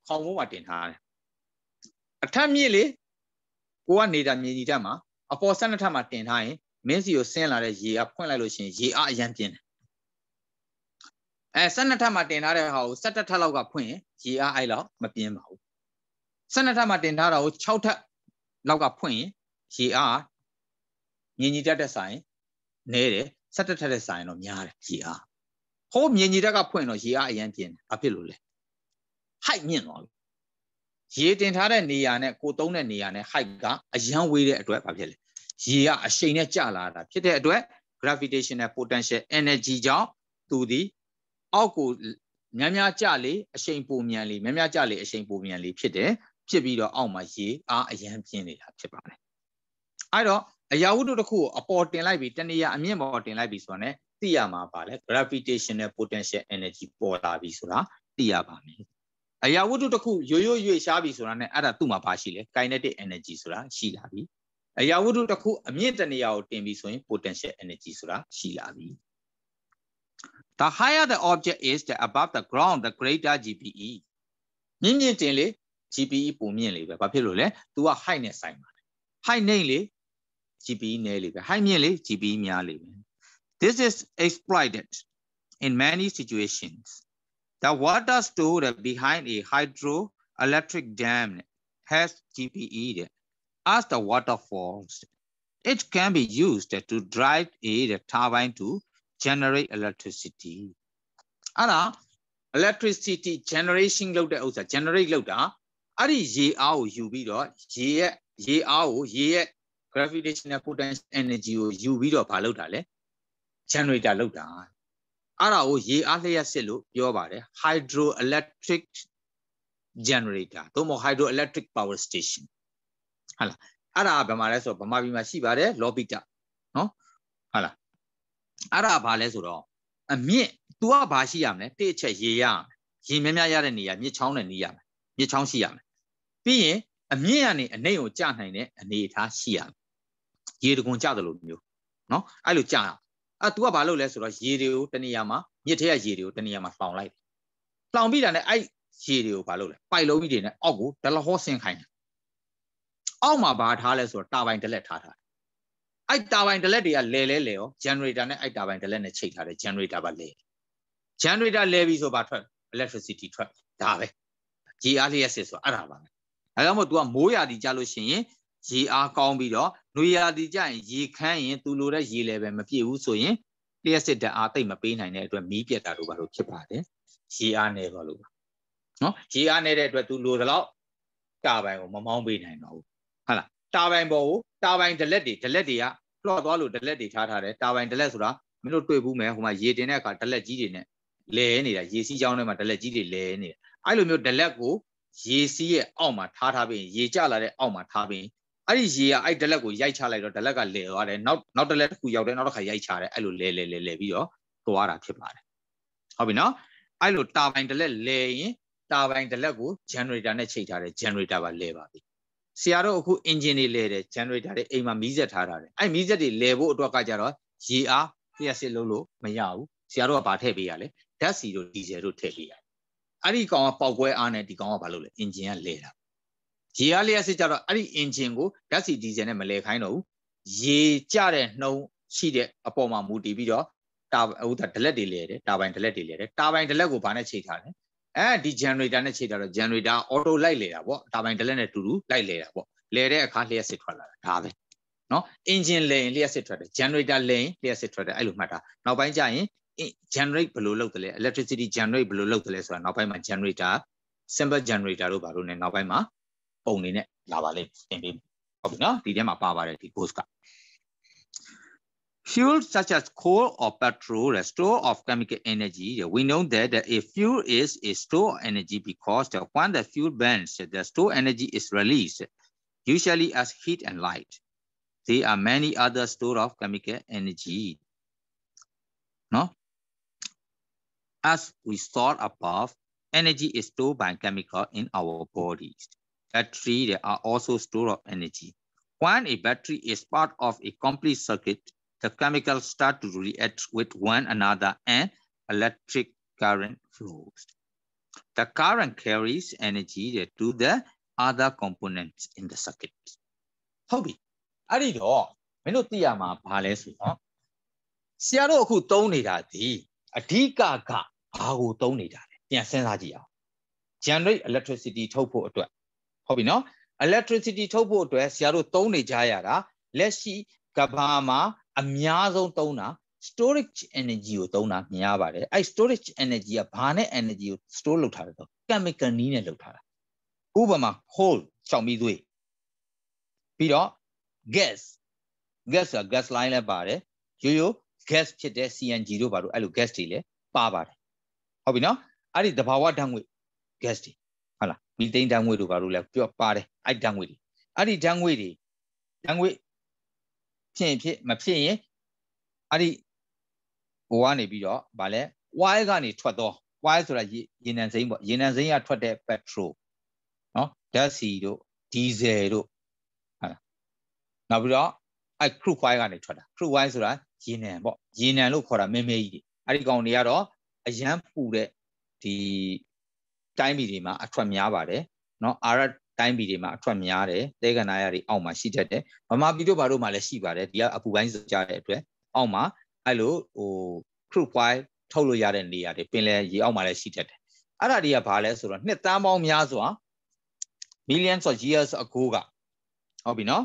ခေါင်ကုန်းမှာတင်ထားတယ်အထက်မြင့်လေကိုကနေတာမြေကြီးထက်မှာအပေါ်ဆက်နှစ်ထက်မှာတင်ထားရင်မင်းစီကိုဆင်းလာတဲ့ရေကဖွင့်လိုက်လို့ရှိရင်ရေအအရန်ပြင်းတယ်အဲဆက်နှစ်ထပ်မှာတင်ထားတဲ့ဟာကိုဆက်တစ်ထပ်လောက်ကဖွင့်ရင်ရေအအဲ့လောက်မပြင်းပါဘူးဆက်နှစ်ထပ်မှာတင်ထားတာကို6ထပ်လောက်ကဖွင့်ရင်ရေအမြင်ကြီးတက်တဲ့ဆိုင်နဲတယ်ဆက်တစ်ထပ်တဲ့ဆိုင်တော့များတယ်ရေအဟိုးမြင်ကြီးတက်ကဖွင့်တော့ရေအအရန်ပြင်းတယ်အဖြစ်လို့လေ height မြင့်သွားပြီရေတင်ထားတဲ့နေရာနဲ့ကိုသုံးတဲ့နေရာနဲ့ height ကအရန်ဝေးတဲ့အတွက်ဘာဖြစ်လဲရေကအရှိန်နဲ့ကျလာတာဖြစ်တဲ့အတွက် gravitational potential energy ကြောင့်သူဒီအောက်ကိုများများကျလေအရှိန်ပိုမြန်လေများများကျလေအရှိန်ပိုမြန်လေဖြစ်တယ်ဖြစ်ပြီးတော့အောက်မှာရေအားအရန်ပြင်းနေတာဖြစ်ပါတယ်အဲ့တော့အရာဝတ္ထုတစ်ခုကိုအပေါ်တင်လိုက်ပြီးတနေရာအမြင့်ပေါ်တင်လိုက်ပြီးဆိုတော့ ਨੇ သိရမှာပါလေ gravitational potential energy ပေါ်လာပြီဆိုတာသိရပါမယ်အရာဝတ္ထုတစ်ခုရိုးရိုးရွေ့ရှားပြီဆိုတာနဲ့အဲ့ဒါသူ့မှာပါရှိလဲ kinetic energy ဆိုတာရှိလာပြီအရာဝတ္ထုတစ်ခုအမြင့်တနေရာကိုတင်ပြီဆိုရင် potential energy ဆိုတာရှိလာပြီ The higher the object is the above the ground the greater GPE မြင့်မြင့်တင်လေ GPE ပုံမြင့်လေပဲဘာဖြစ်လို့လဲ तू က height နဲ့ဆိုင်ပါတယ် height နှိမ့်လေ GPE နည်းလေပဲ height မြင့်လေ GPE များလေပဲ This is exploited in many situations The water stored behind a hydroelectric dam has GPE as the water falls. It can be used to drive a turbine to generate electricity. အဲ့ဒါ electricity generation လုပ်တဲ့ဥစ္စာ uh, generate လုပ်တာအဲ့ဒီရေအားကိုယူပြီးတော့ရေရဲ့ရေအားကိုရေရဲ့ uh, gravitational potential energy ကိုယူပြီးတော့မလုပ်တာလဲ generator လုပ်တာအဲ့ဒါကိုရေအားလျှက်စစ်လို့ပြောပါတယ် hydroelectric generator သို့မဟုတ် hydroelectric power station ဟုတ်လားအဲ့ဒါကဘာမှလဲဆိုတော့ဗမာပြည်မှာရှိပါတယ်လော်ပီတာနော်ဟုတ်လားအဲ့ဒါဘာလဲဆိုတော့အမြင့် तू ကဘာရှိရမလဲတိအချက်ရေရရေများများရတဲ့နေရာမြစ်ချောင်းတဲ့နေရာမြစ်ချောင်းရှိရမယ်ပြီးရင်အမြင့်ကနေအနှိမ့်ကိုကျနိုင်တဲ့အနေအထားရှိရမယ်ရေတကွန်ကျတယ်လို့မျိုးနော်အဲ့လိုကျရအဲ तू ကဘာလုပ်လဲဆိုတော့ရေတွေကိုတနေရာမှာမြစ်ထဲကရေတွေကိုတနေရာမှာလောင်လိုက်လောင်ပြီးတာနဲ့အဲ့ရေတွေကိုဘာလုပ်လဲပိုက်လုံးကြီးတွေနဲ့အောက်ကိုဒလဟောဆင်းခိုင်းတယ်အောက်မှာဘာထားလဲဆိုတော့တာပိုင်ဒလက်ထားထားအဲ့တာပိုင်ဒလက်တွေကလဲလဲလဲရောဂျန်နရေတာနဲ့အဲ့တာပိုင်ဒလက်နဲ့ချိတ်ထားတယ်ဂျန်နရေတာပါလဲဂျန်နရေတာလဲပြီးဆိုဘာထွက် electricity ထွက်ဒါပဲရေအားလျှက်စစ်ဆိုအဲ့ဒါပါပဲအဲဒါကြောင့်မို့ तू ကမိုးရာဒီကြလို့ရှိရင်ရေအားကောင်းပြီးတော့နွေရာသီကျရင်ရေခမ်းရင်သူလိုတဲ့ရေလည်းပဲမပြည့်ဘူးဆိုရင်လျှက်စစ်ဓာတ်အားတိတ်မပေးနိုင်တဲ့အတွက်မီးပြတ်တာတို့ဘာလို့ဖြစ်ပါတယ်ရေအားနေပါလို့ပါနော်ရေအားနေတဲ့အတွက်သူလိုသလောက်တာဘိုင်ကိုမမောင်းပေးနိုင်တော့ဘူးဟုတ်လားတာဘိုင်ပေါ်ကိုတာဘိုင်ဒလက်တွေဒလက်တွေကလော့သွားလို့ဒလက်တွေထားထားတယ်တာဘိုင်ဒလက်ဆိုတာမင်းတို့တွေ့ဘူးမယ်ဟိုမှာရေတင်တဲ့အခါဒလက်ကြီးတွေနဲ့လဲနေတာရေစီးကြောင်းထဲမှာဒလက်ကြီးတွေလဲနေတာအဲ့လိုမျိုးဒလက်ကိုရေစီးရဲ့အောက်မှာထားထားပြီးရေကျလာတဲ့အောက်မှာထားပြီးအဲ့ဒီရေကအဲ့ဒလက်ကိုရိုက်ချလိုက်တော့ဒလက်ကလဲသွားတယ်နောက်နောက်တစ်လက်တစ်ခုရောက်တယ်နောက်တစ်ခါရိုက်ချတယ်အဲ့လိုလဲလဲလဲလဲပြီးတော့သွားတာဖြစ်ပါတယ်ဟုတ်ပြီနော်အဲ့လိုတာဘိုင်ဒလက်လဲရင်တာဘိုင်ဒလက်ကို generator နဲ့ချိန်ထားတယ် generator ပါလဲပါပြီဆရာတို့အခု engine တွေလဲတယ် generator တွေအိမ်မှာမီးစက်ထားတာတယ်အဲ့မီးစက်တွေလဲဖို့အတွက်ကကြတော့ရေအားပြက်စစ်လုံးလို့မရဘူးဆရာတို့ကဘာထည့်ပေးရလဲဓာတ်စီတို့ဒီဇယ်တို့ထည့်ပေးရအဲ့ဒီကောင်ကပေါက်ကွဲအားနဲ့ဒီကောင်ကဘာလုပ်လဲ engine ကလဲတာရေအားလျှက်စစ်ကြတော့အဲ့ဒီ engine ကိုဓာတ်ဆီဒီဇယ်နဲ့မလဲခိုင်းတော့ဘူးရေကျတဲ့နှုံရှိတဲ့အပေါ်မှာမူတည်ပြီးတော့တာဟိုဒလက်တွေလဲတယ်တာဘိုင်ဒလက်တွေလဲတယ်တာဘိုင်ဒလက်ကိုဘာနဲ့ချိန်ထားလဲအဲဒီ generator နဲ့ချိန်ထားတော့ generator auto လိုက်လဲတာပေါ့တာဘိုင်ဒလက်နဲ့တူတူလိုက်လဲတာပေါ့လဲတဲ့အခါလျှက်စစ်ထွက်လာတာဒါပဲနော် engine လဲရင်လျှက်စစ်ထွက်တယ် generator လဲရင်လျှက်စစ်ထွက်တယ်အဲ့လိုမှတ်တာနောက်ပိုင်းကျရင် generate ဘယ်လိုလုပ်တယ်လဲ electricity generate ဘယ်လိုလုပ်တယ်လဲဆိုတာနောက်ပိုင်းမှာ generator simple generator တို့ဘာလို့ ਨੇ နောက်ပိုင်းမှာပုံတွေနဲ့လာပါလိမ့်တင်ပေးဟုတ်ပြီနော်ဒီထဲမှာပါပါတယ်ဒီက Fuel such as coal or petrol, a store of chemical energy, we know that a fuel is a store energy because when the fuel burns, the store energy is released, usually as heat and light. There are many other store of chemical energy. No? As we thought above, energy is stored by chemical in our bodies battery are also store of energy. When a battery is part of a complete circuit, the chemicals start to react with one another and electric current flows. The current carries energy to the other components in the circuit. How? don't ka ဟုတ်ပြီ။အဲ့ဒီတော့မင်းတို့သိရမှာဘာလဲဆိုတော့ဆရာတို့အခုသုံးနေတာဒီအဓိကကဘာကိုသုံးနေတာလဲပြန်စဉ်းစားကြည့်အောင် generate electricity ထုတ်ဖို့အတွက်ဟုတ်ပြီနော် electricity ထုတ်ဖို့အတွက်ဆရာတို့သုံးနေကြရတာလက်ရှိကဘာမှာအများဆုံးသုံးတာ storage energy ကိုသုံးတာမြင်ရပါတယ်အဲ့ storage energy ကဘာနဲ့ energy ကို store လုပ်ထားတယ်ဆို chemical နည်းနဲ့လုပ်ထားတာဥပမာ coal ချောင်ပြီးသွေးပြီးတော့ gas gas က gas line လည်းပါတယ်ရိုးရိုး gas ဖြစ်တဲ့ CNG တို့ဘာလို့အဲ့လို gas တွေလည်းပါပါတယ်ဟုတ်ပြီနော်အဲ့ဒီသဘာဝဓာတ်ငွေ gas တွေမီသိန်းဓာတ်ငွေ့တို့ဘာလို့လဲပြောပါတယ်အဲ့ဓာတ်ငွေ့တွေအဲ့ဒီဓာတ်ငွေ့တွေဓာတ်ငွေ့ဖြစ်ဖြစ်မဖြစ်ရင်အဲ့ဒီဟိုကနေပြီးတော့ဗာလဲ wire ကနေထွက်သော wire ဆိုတာရေနံစိမ်းပေါ့ရေနံစိမ်းကထွက်တဲ့ petrol နော်ဓာတ်ဆီတို့ဒီဇယ်တို့ဟာနောက်ပြီးတော့အဲ့ crude oil ကနေထွက်တာ crude oil ဆိုတာရေနံပေါ့ရေနံလို့ခေါ်တာမဲမဲကြီးတွေအဲ့ဒီကောင်တွေကတော့အရန်ပူတဲ့ဒီတိုင်းပြည်တွေမှာအထွက်များပါတယ်နော်အာရဗ်တိုင်းပြည်တွေမှာအထွက်များတယ်တဲကနာရတွေအောက်မှာရှိတတ်တယ်ဗမာပြည်တို့ဘာတို့မှာလည်းရှိပါတယ်ဒီကအပူပိုင်းစကြတဲ့အတွက်အောက်မှာအဲ့လိုဟို crude oil ထုတ်လို့ရတဲ့နေရာတွေပင်လယ်ရေအောက်မှာလည်းရှိတတ်တယ်အဲ့ဒါတွေကဘာလဲဆိုတော့နှစ်သန်းပေါင်းများစွာ millions of years ago ကဟုတ်ပြီနော်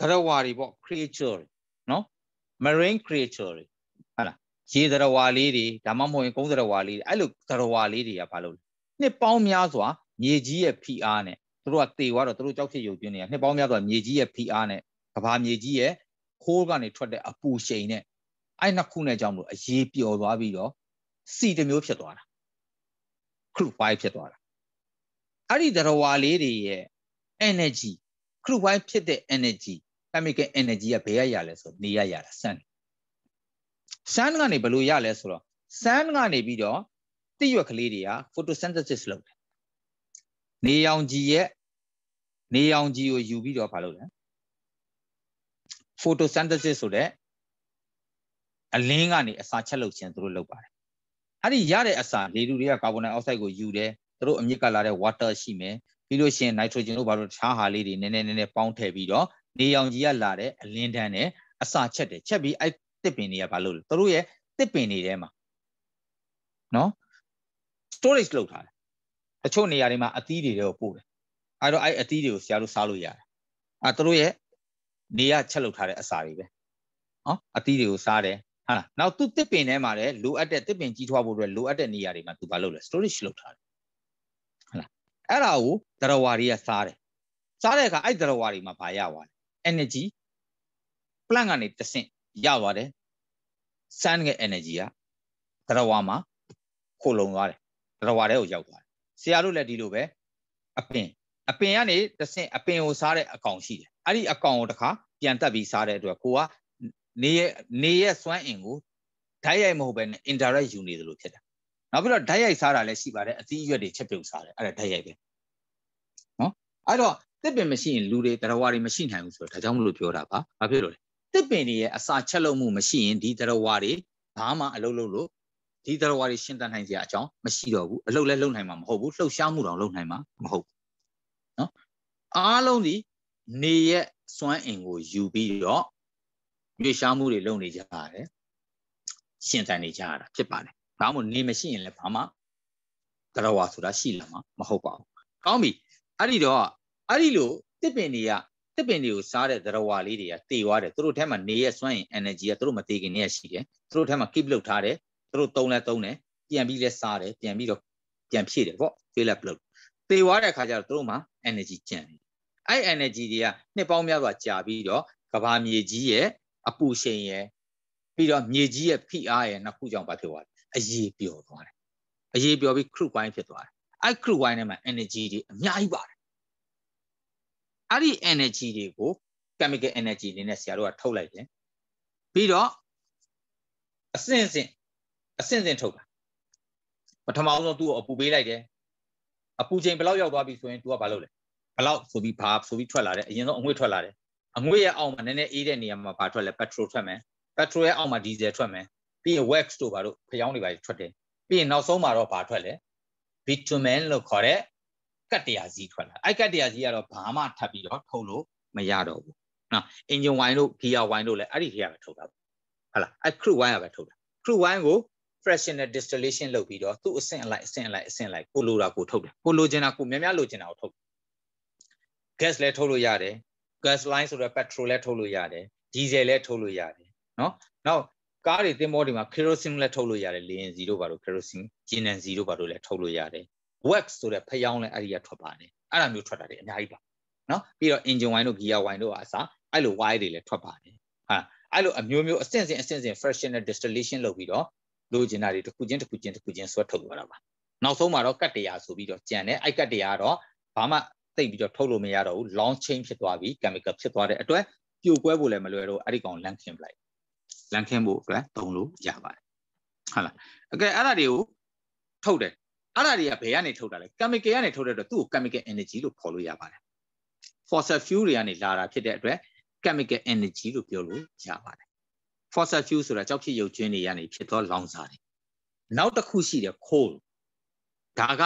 သရဝါတွေပေါ့ creature နော် marine creature တွေဟုတ်လားရေသရဝါလေးတွေဒါမှမဟုတ်ရင်ကုန်းသရဝါလေးတွေအဲ့လိုသရဝါလေးတွေကဘာလို့လဲနှစ်ပေါင်းများစွာမြေကြီးရဲ့ဖိအားနဲ့သူတို့ကတေသွားတော့သူတို့ကြောက်ဖြစ်ရုပ်ကျွင်းနေရနှစ်ပေါင်းများစွာမြေကြီးရဲ့ဖိအားနဲ့ကဘာမြေကြီးရဲ့ခိုးကနေထွက်တဲ့အပူရှိန်နဲ့အဲ့နှစ်ခုနဲ့ကြောင့်မလို့အေးပျော်သွားပြီးတော့စီတစ်မျိုးဖြစ်သွားတာခရုပိုင်းဖြစ်သွားတာအဲ့ဒီသရဝါလေးတွေရဲ့ energy ခရုပိုင်းဖြစ်တဲ့ energy chemical energy ကဘယ်ရရလဲဆိုနေရရတာ sun sun ကနေဘယ်လိုရလဲဆိုတော့ sun ကနေပြီးတော့တိရွက်ကလေးတွေက photosynthesis လုပ်တယ်။နေရောင်ခြည်ရဲ့နေရောင်ခြည်ကိုယူပြီးတော့ဘာလုပ်လဲ။ photosynthesis ဆိုတဲ့အလင်းကနေအစာချက်လုပ်ခြင်းသူတို့လုပ်ပါတယ်။အဲ့ဒီရတဲ့အစာလေတူတွေကကာဗွန်ဒိုင်အောက်ဆိုက်ကိုယူတယ်။သူတို့အမြစ်ကလာတဲ့ water ရှိမယ်။ပြီးလို့ရှိရင် nitrogen တို့ဘာလို့တခြားဟာလေးတွေနည်းနည်းနည်းနည်းပေါင်းထည့်ပြီးတော့နေရောင်ခြည်ကလာတဲ့အလင်းတန်းနဲ့အစာချက်တယ်။ချက်ပြီးအဲ့တစ်ပင်တွေကဘာလုပ်လဲ။သူတို့ရဲ့တစ်ပင်တွေထဲမှာနော် storage လုပ်ထားတယ်တချို့နေရာတွေမှာအသီးတွေတော့ပို့တယ်အဲတော့အဲ့အသီးတွေကိုဆရာတို့စားလို့ရတယ်အဲသူတို့ရဲ့နေရာချက်လုပ်ထားတဲ့အစာတွေပဲနော်အသီးတွေကိုစားတယ်ဟာနောက်သူတစ်ပင်ထဲမှာလည်းလိုအပ်တဲ့တစ်ပင်ကြီးထွားဖို့အတွက်လိုအပ်တဲ့နေရာတွေမှာသူဘာလုပ်လဲ storage လုပ်ထားတယ်ဟာအဲ့ဒါကိုတရဝါတွေကစားတယ်စားတဲ့အခါအဲ့တရဝါတွေမှာဘာရသွားလဲ energy plant ကနေတဆင့်ရသွားတယ် sun ရဲ့ energy ကတရဝါမှာခိုလုံသွားတယ်တရဝါထဲကိုရောက်သွားတယ်ဆရာတို့လည်းဒီလိုပဲအပင်အပင်ကနေတဆင့်အပင်ကိုစားတဲ့အကောင်ရှိတယ်အဲ့ဒီအကောင်ကိုတခါပြန်တက်ပြီးစားတဲ့အတွက်ကိုကနေရဲ့နေရဲ့စွမ်းအင်ကိုဓာတ်ရိုက်မဟုတ်ပဲ indirect ယူနေတယ်လို့ဖြစ်တာနောက်ပြီးတော့ဓာတ်ရိုက်စားတာလည်းရှိပါတယ်အသီးအရွက်တွေချက်ပြုတ်စားတယ်အဲ့ဒါဓာတ်ရိုက်ပဲနော်အဲ့တော့တစ်ပင်မရှိရင်လူတွေတရဝါတွေမရှိနိုင်ဘူးဆိုတော့ဒါကြောင့်မလို့ပြောတာပါဘာဖြစ်လို့လဲတစ်ပင်တွေရဲ့အစာချက်လုံးမှုမရှိရင်ဒီတရဝါတွေဘာမှအလုပ်လုပ်လို့ဒီသရဝါတွေရှင်းတတ်နိုင်စရာအကြောင်းမရှိတော့ဘူးအလုပ်လည်းလုပ်နိုင်မှာမဟုတ်ဘူးလှုပ်ရှားမှုတောင်လုပ်နိုင်မှာမဟုတ်ဘူးเนาะအားလုံးဒီနေရဲ့စွမ်းအင်ကိုယူပြီးတော့ရွေရှားမှုတွေလုပ်နေကြရတယ်ရှင်းတန်နေကြရတာဖြစ်ပါတယ်ဒါမှမဟုတ်နေမရှိရင်လည်းဘာမှသရဝါဆိုတာရှိလာမှာမဟုတ်ပါဘူးကောင်းပြီအဲ့ဒီတော့အဲ့ဒီလိုတစ်ပင်တွေကတစ်ပင်တွေကိုစားတဲ့သရဝါလေးတွေကတေသွားတယ်သူတို့ထဲမှာနေရဲ့စွမ်းအင် energy ကသူတို့မတေခင်နေရရှိတယ်သူတို့ထဲမှာ keep လုပ်ထားတယ်သူတို့သုံးလဲသုံးတယ်ပြန်ပြီးလဲစားတယ်ပြန်ပြီးတော့ပြန်ဖြည့်တယ်ပေါ့ fill up လုပ်သေသွားတဲ့အခါကျတော့သူတို့မှာ energy ကျန်တယ်အဲ့ energy တွေကနှစ်ပေါင်းများစွာကြာပြီးတော့ကဘာမြေကြီးရဲ့အပူချိန်ရဲ့ပြီးတော့မြေကြီးရဲ့ဖိအားရဲ့နှစ်ခုကြောင့်ဘာဖြစ်သွားလဲအရေးပျော်သွားတယ်အရေးပျော်ပြီး crude wine ဖြစ်သွားတယ်အဲ့ crude wine ထဲမှာ energy တွေအများကြီးပါတယ်အဲ့ဒီ energy တွေကို chemical energy တွေနဲ့ဆရာတို့ကထုတ်လိုက်တယ်ပြီးတော့အစင်စင်အဆင့်ဆင့်ထုတ်တာပထမအောင်ဆုံးသူ့ကိုအပူပေးလိုက်တယ်အပူချိန်ဘယ်လောက်ရောက်သွားပြီဆိုရင် तू ကဘာလုပ်လဲဘယ်လောက်ဆိုပြီးဘာဆိုပြီးထွက်လာတယ်အရင်ဆုံးအငွေ့ထွက်လာတယ်အငွေ့ရဲ့အောက်မှာနည်းနည်းအေးတဲ့နေရာမှာဘာထွက်လဲပက်ထရိုထွက်မယ်ပက်ထရိုရဲ့အောက်မှာဒီဇယ်ထွက်မယ်ပြီးရင် wax တို့ဘာတို့ဖျောင်းတွေဘာတွေထွက်တယ်ပြီးရင်နောက်ဆုံးမှာတော့ဘာထွက်လဲ bitumen လို့ခေါ်တဲ့ကတ်တရားစီးထွက်လာအဲ့ကတ်တရားစီးကတော့ဘာမှထပ်ပြီးတော့ထုတ်လို့မရတော့ဘူးနော်အင်ဂျင်ဝိုင်းတို့ဂီယာဝိုင်းတို့လည်းအဲ့ဒီခေတ်ကပဲထုတ်တာဟုတ်လားအဲ့ crew wine ကပဲထုတ်တာ crew wine ကို fractional distillation လုပ်ပြီးတော့သူ့အဆင့်အလိုက်အဆင့်အလိုက်အဆင့်အလိုက်ကိုလိုတာကိုထုတ်တယ်ကိုလိုချင်တာကိုများများလိုချင်တာကိုထုတ်တယ် gas လည်းထုတ်လို့ရတယ် gas line ဆိုတော့ petrol လည်းထုတ်လို့ရတယ် diesel လည်းထုတ်လို့ရတယ်နော်နောက်ကားတွေတင်မောတွေမှာ kerosene လည်းထုတ်လို့ရတယ်လေယာဉ်စီတို့ဘာလို့ kerosene ဂျင်နန်စီတို့ဘာလို့လည်းထုတ်လို့ရတယ် wax ဆိုတဲ့ဖျောင်းလည်းအဲ့ဒီကထွက်ပါတယ်အဲ့ဒါမျိုးထွက်တာတွေအများကြီးပါနော်ပြီးတော့ engine wine တို့ gear wine တို့အစားအဲ့လို wine တွေလည်းထွက်ပါတယ်ဟာအဲ့လိုအမျိုးမျိုးအဆင့်ဆင့်အဆင့်ဆင့် fractional distillation လုပ်ပြီးတော့လိုချင်တာတွေတစ်ခုချင်းတစ်ခုချင်းတစ်ခုချင်းဆွဲထုတ်သွားတာပါနောက်ဆုံးမှာတော့ကတ်တရားဆိုပြီးတော့ကြံတယ်အဲ့ကတ်တရားကတော့ဘာမှသိပ်ပြီးတော့ထုတ်လို့မရတော့ဘူး long chain ဖြစ်သွားပြီ chemical ဖြစ်သွားတဲ့အတွက်ပြိုကွဲဖို့လည်းမလွယ်တော့အဲ့ဒီကောင်လန့်ခင်းပလိုက်လန့်ခင်းဖို့အတွက်တုံလို့ရပါတယ်ဟုတ်လားအကယ်အဲ့ဒါတွေကိုထုတ်တယ်အဲ့ဒါတွေကဘယ်ကနေထုတ်တာလဲ chemical ကနေထုတ်တဲ့အတွက်သူ့ကို chemical energy လို့ခေါ်လို့ရပါတယ် fossil fuel တွေကနေလာတာဖြစ်တဲ့အတွက် chemical energy လို့ပြောလို့ရပါတယ် fossil fuel ဆိုတာကြောက်ဖြစ်ရုပ်ကျွင်းတွေကနေဖြစ်သောလောင်စာတွေနောက်တစ်ခုရှိတယ် coal ဒါက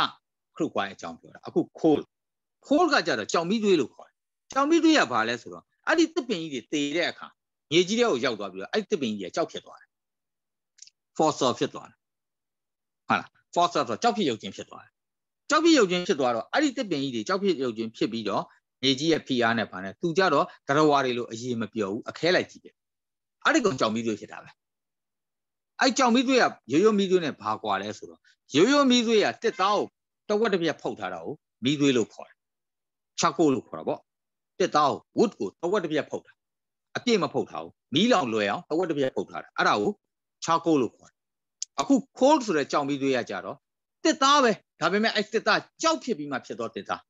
ခရုတ်ကွိုင်းအကြောင်းပြောတာအခု coal coal ကကြတော့ကြောင်မီးသွေးလို့ခေါ်တယ်ကြောင်မီးသွေးကဘာလဲဆိုတော့အဲ့ဒီတစ်ပင်ကြီးတွေတည်တဲ့အခါမြေကြီးတွေကိုရောက်သွားပြီးတော့အဲ့ဒီတစ်ပင်ကြီးကကြောက်ဖြစ်သွားတယ် fossil ဖြစ်သွားတယ်ဟုတ်လား fossil ဆိုတော့ကြောက်ဖြစ်ရုပ်ကျွင်းဖြစ်သွားတယ်ကြောက်ဖြစ်ရုပ်ကျွင်းဖြစ်သွားတော့အဲ့ဒီတစ်ပင်ကြီးတွေကြောက်ဖြစ်ရုပ်ကျွင်းဖြစ်ပြီးတော့မြေကြီးရဲ့ဖိအားနဲ့ဗာနဲ့သူကြတော့တရဝါတွေလို့အရေးမပြောဘူးအခဲလိုက်ကြည့်တယ်အဲ့ဒီကောင်ကြောင်မီးသွေးဖြစ်တာပဲအဲ့ကြောင်မီးသွေးကရိုးရိုးမီးသွေးနဲ့ဘာကွာလဲဆိုတော့ရိုးရိုးမီးသွေးကတစ်သားကိုတဝက်တစ်ပြက်ဖုတ်ထားတာကိုမီးသွေးလို့ခေါ်တယ်ချက်ကိုလို့ခေါ်တာပေါ့တစ်သားကို wood ကိုတဝက်တစ်ပြက်ဖုတ်တာအပြည့်မဖုတ်ထားဘူးမီးလောင်လွယ်အောင်တဝက်တစ်ပြက်ဖုတ်ထားတာအဲ့ဒါကိုချက်ကိုလို့ခေါ်တယ်အခု cold ဆိုတဲ့ကြောင်မီးသွေးရကြတော့တစ်သားပဲဒါပေမဲ့အဲ့တစ်သားကြောက်ဖြစ်ပြီးမှဖြစ်တော့တစ်သား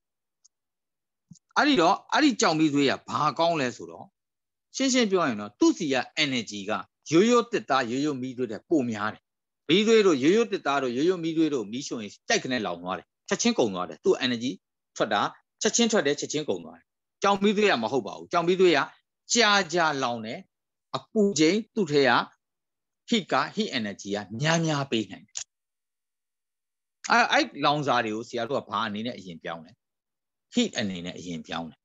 အဲ့ဒီတော့အဲ့ဒီကြောင်မီးသွေးကဘာကောင်းလဲဆိုတော့ရှင်းရှင်းပြောရင်တော့သူ့စီက energy ကရိုးရိုးတစ်သားရိုးရိုးမီးသွေးတဲ့ပုံများတယ်မီးသွေးတို့ရိုးရိုးတစ်သားတို့ရိုးရိုးမီးသွေးတို့မီးရှို့ရင်တိုက်ခနဲ့လောင်သွားတယ်ချက်ချင်းကုန်သွားတယ်သူ့ energy ထွက်တာချက်ချင်းထွက်တယ်ချက်ချင်းကုန်သွားတယ်ကြောင်မီးသွေးကမဟုတ်ပါဘူးကြောင်မီးသွေးကကြာကြာလောင်တယ်အပူချိန်သူ့ထဲက heat က heat energy ကများများပေးနိုင်တယ်အဲအဲ့လောင်စာတွေကိုဆရာတို့ကဘာအနေနဲ့အရင်ပြောင်းလဲ heat အနေနဲ့အရင်ပြောင်းလဲ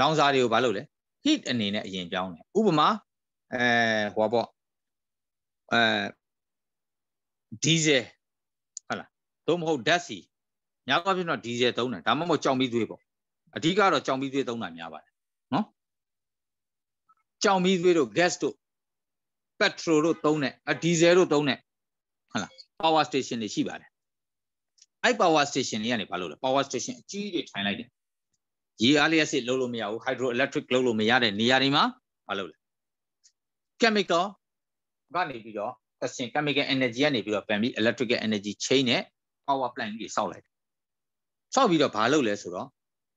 လောင်စာတွေကိုဘာလုပ်လဲ heat အနေနဲ့အရင်ပြောင်းတယ်ဥပမာအဲဟိုပေါ့အဲဒီဇယ်ဟုတ်လားသို့မဟုတ်ဓာတ်ဆီညာကဖြစ်တော့ဒီဇယ်သုံးတယ်ဒါမှမဟုတ်ကြောင်ပြီးသွေးပေါ့အဓိကတော့ကြောင်ပြီးသွေးသုံးတာများပါတယ်နော်ကြောင်ပြီးသွေးတို့ gas တို့ petrol တို့သုံးတယ်အဒီဇယ်တို့သုံးတယ်ဟုတ်လား power station တွေရှိပါတယ်အဲ့ power station တွေကနေဘာလို့လဲ power station အကြီးကြီးတွေထိုင်လိုက်တယ်ရေအားလျက်စစ်လုပ်လို့မရဘူး hydroelectric လုပ်လို့မရတဲ့နေရာတွေမှာမလုပ်လဲ chemical ကနေပြီးတော့သစင် chemical energy ကနေပြီးတော့ပြန်ပြီး electrical energy chain နဲ့ power plant ကြီးဆောက်လိုက်တယ်ဆောက်ပြီးတော့ဘာလုပ်လဲဆိုတော့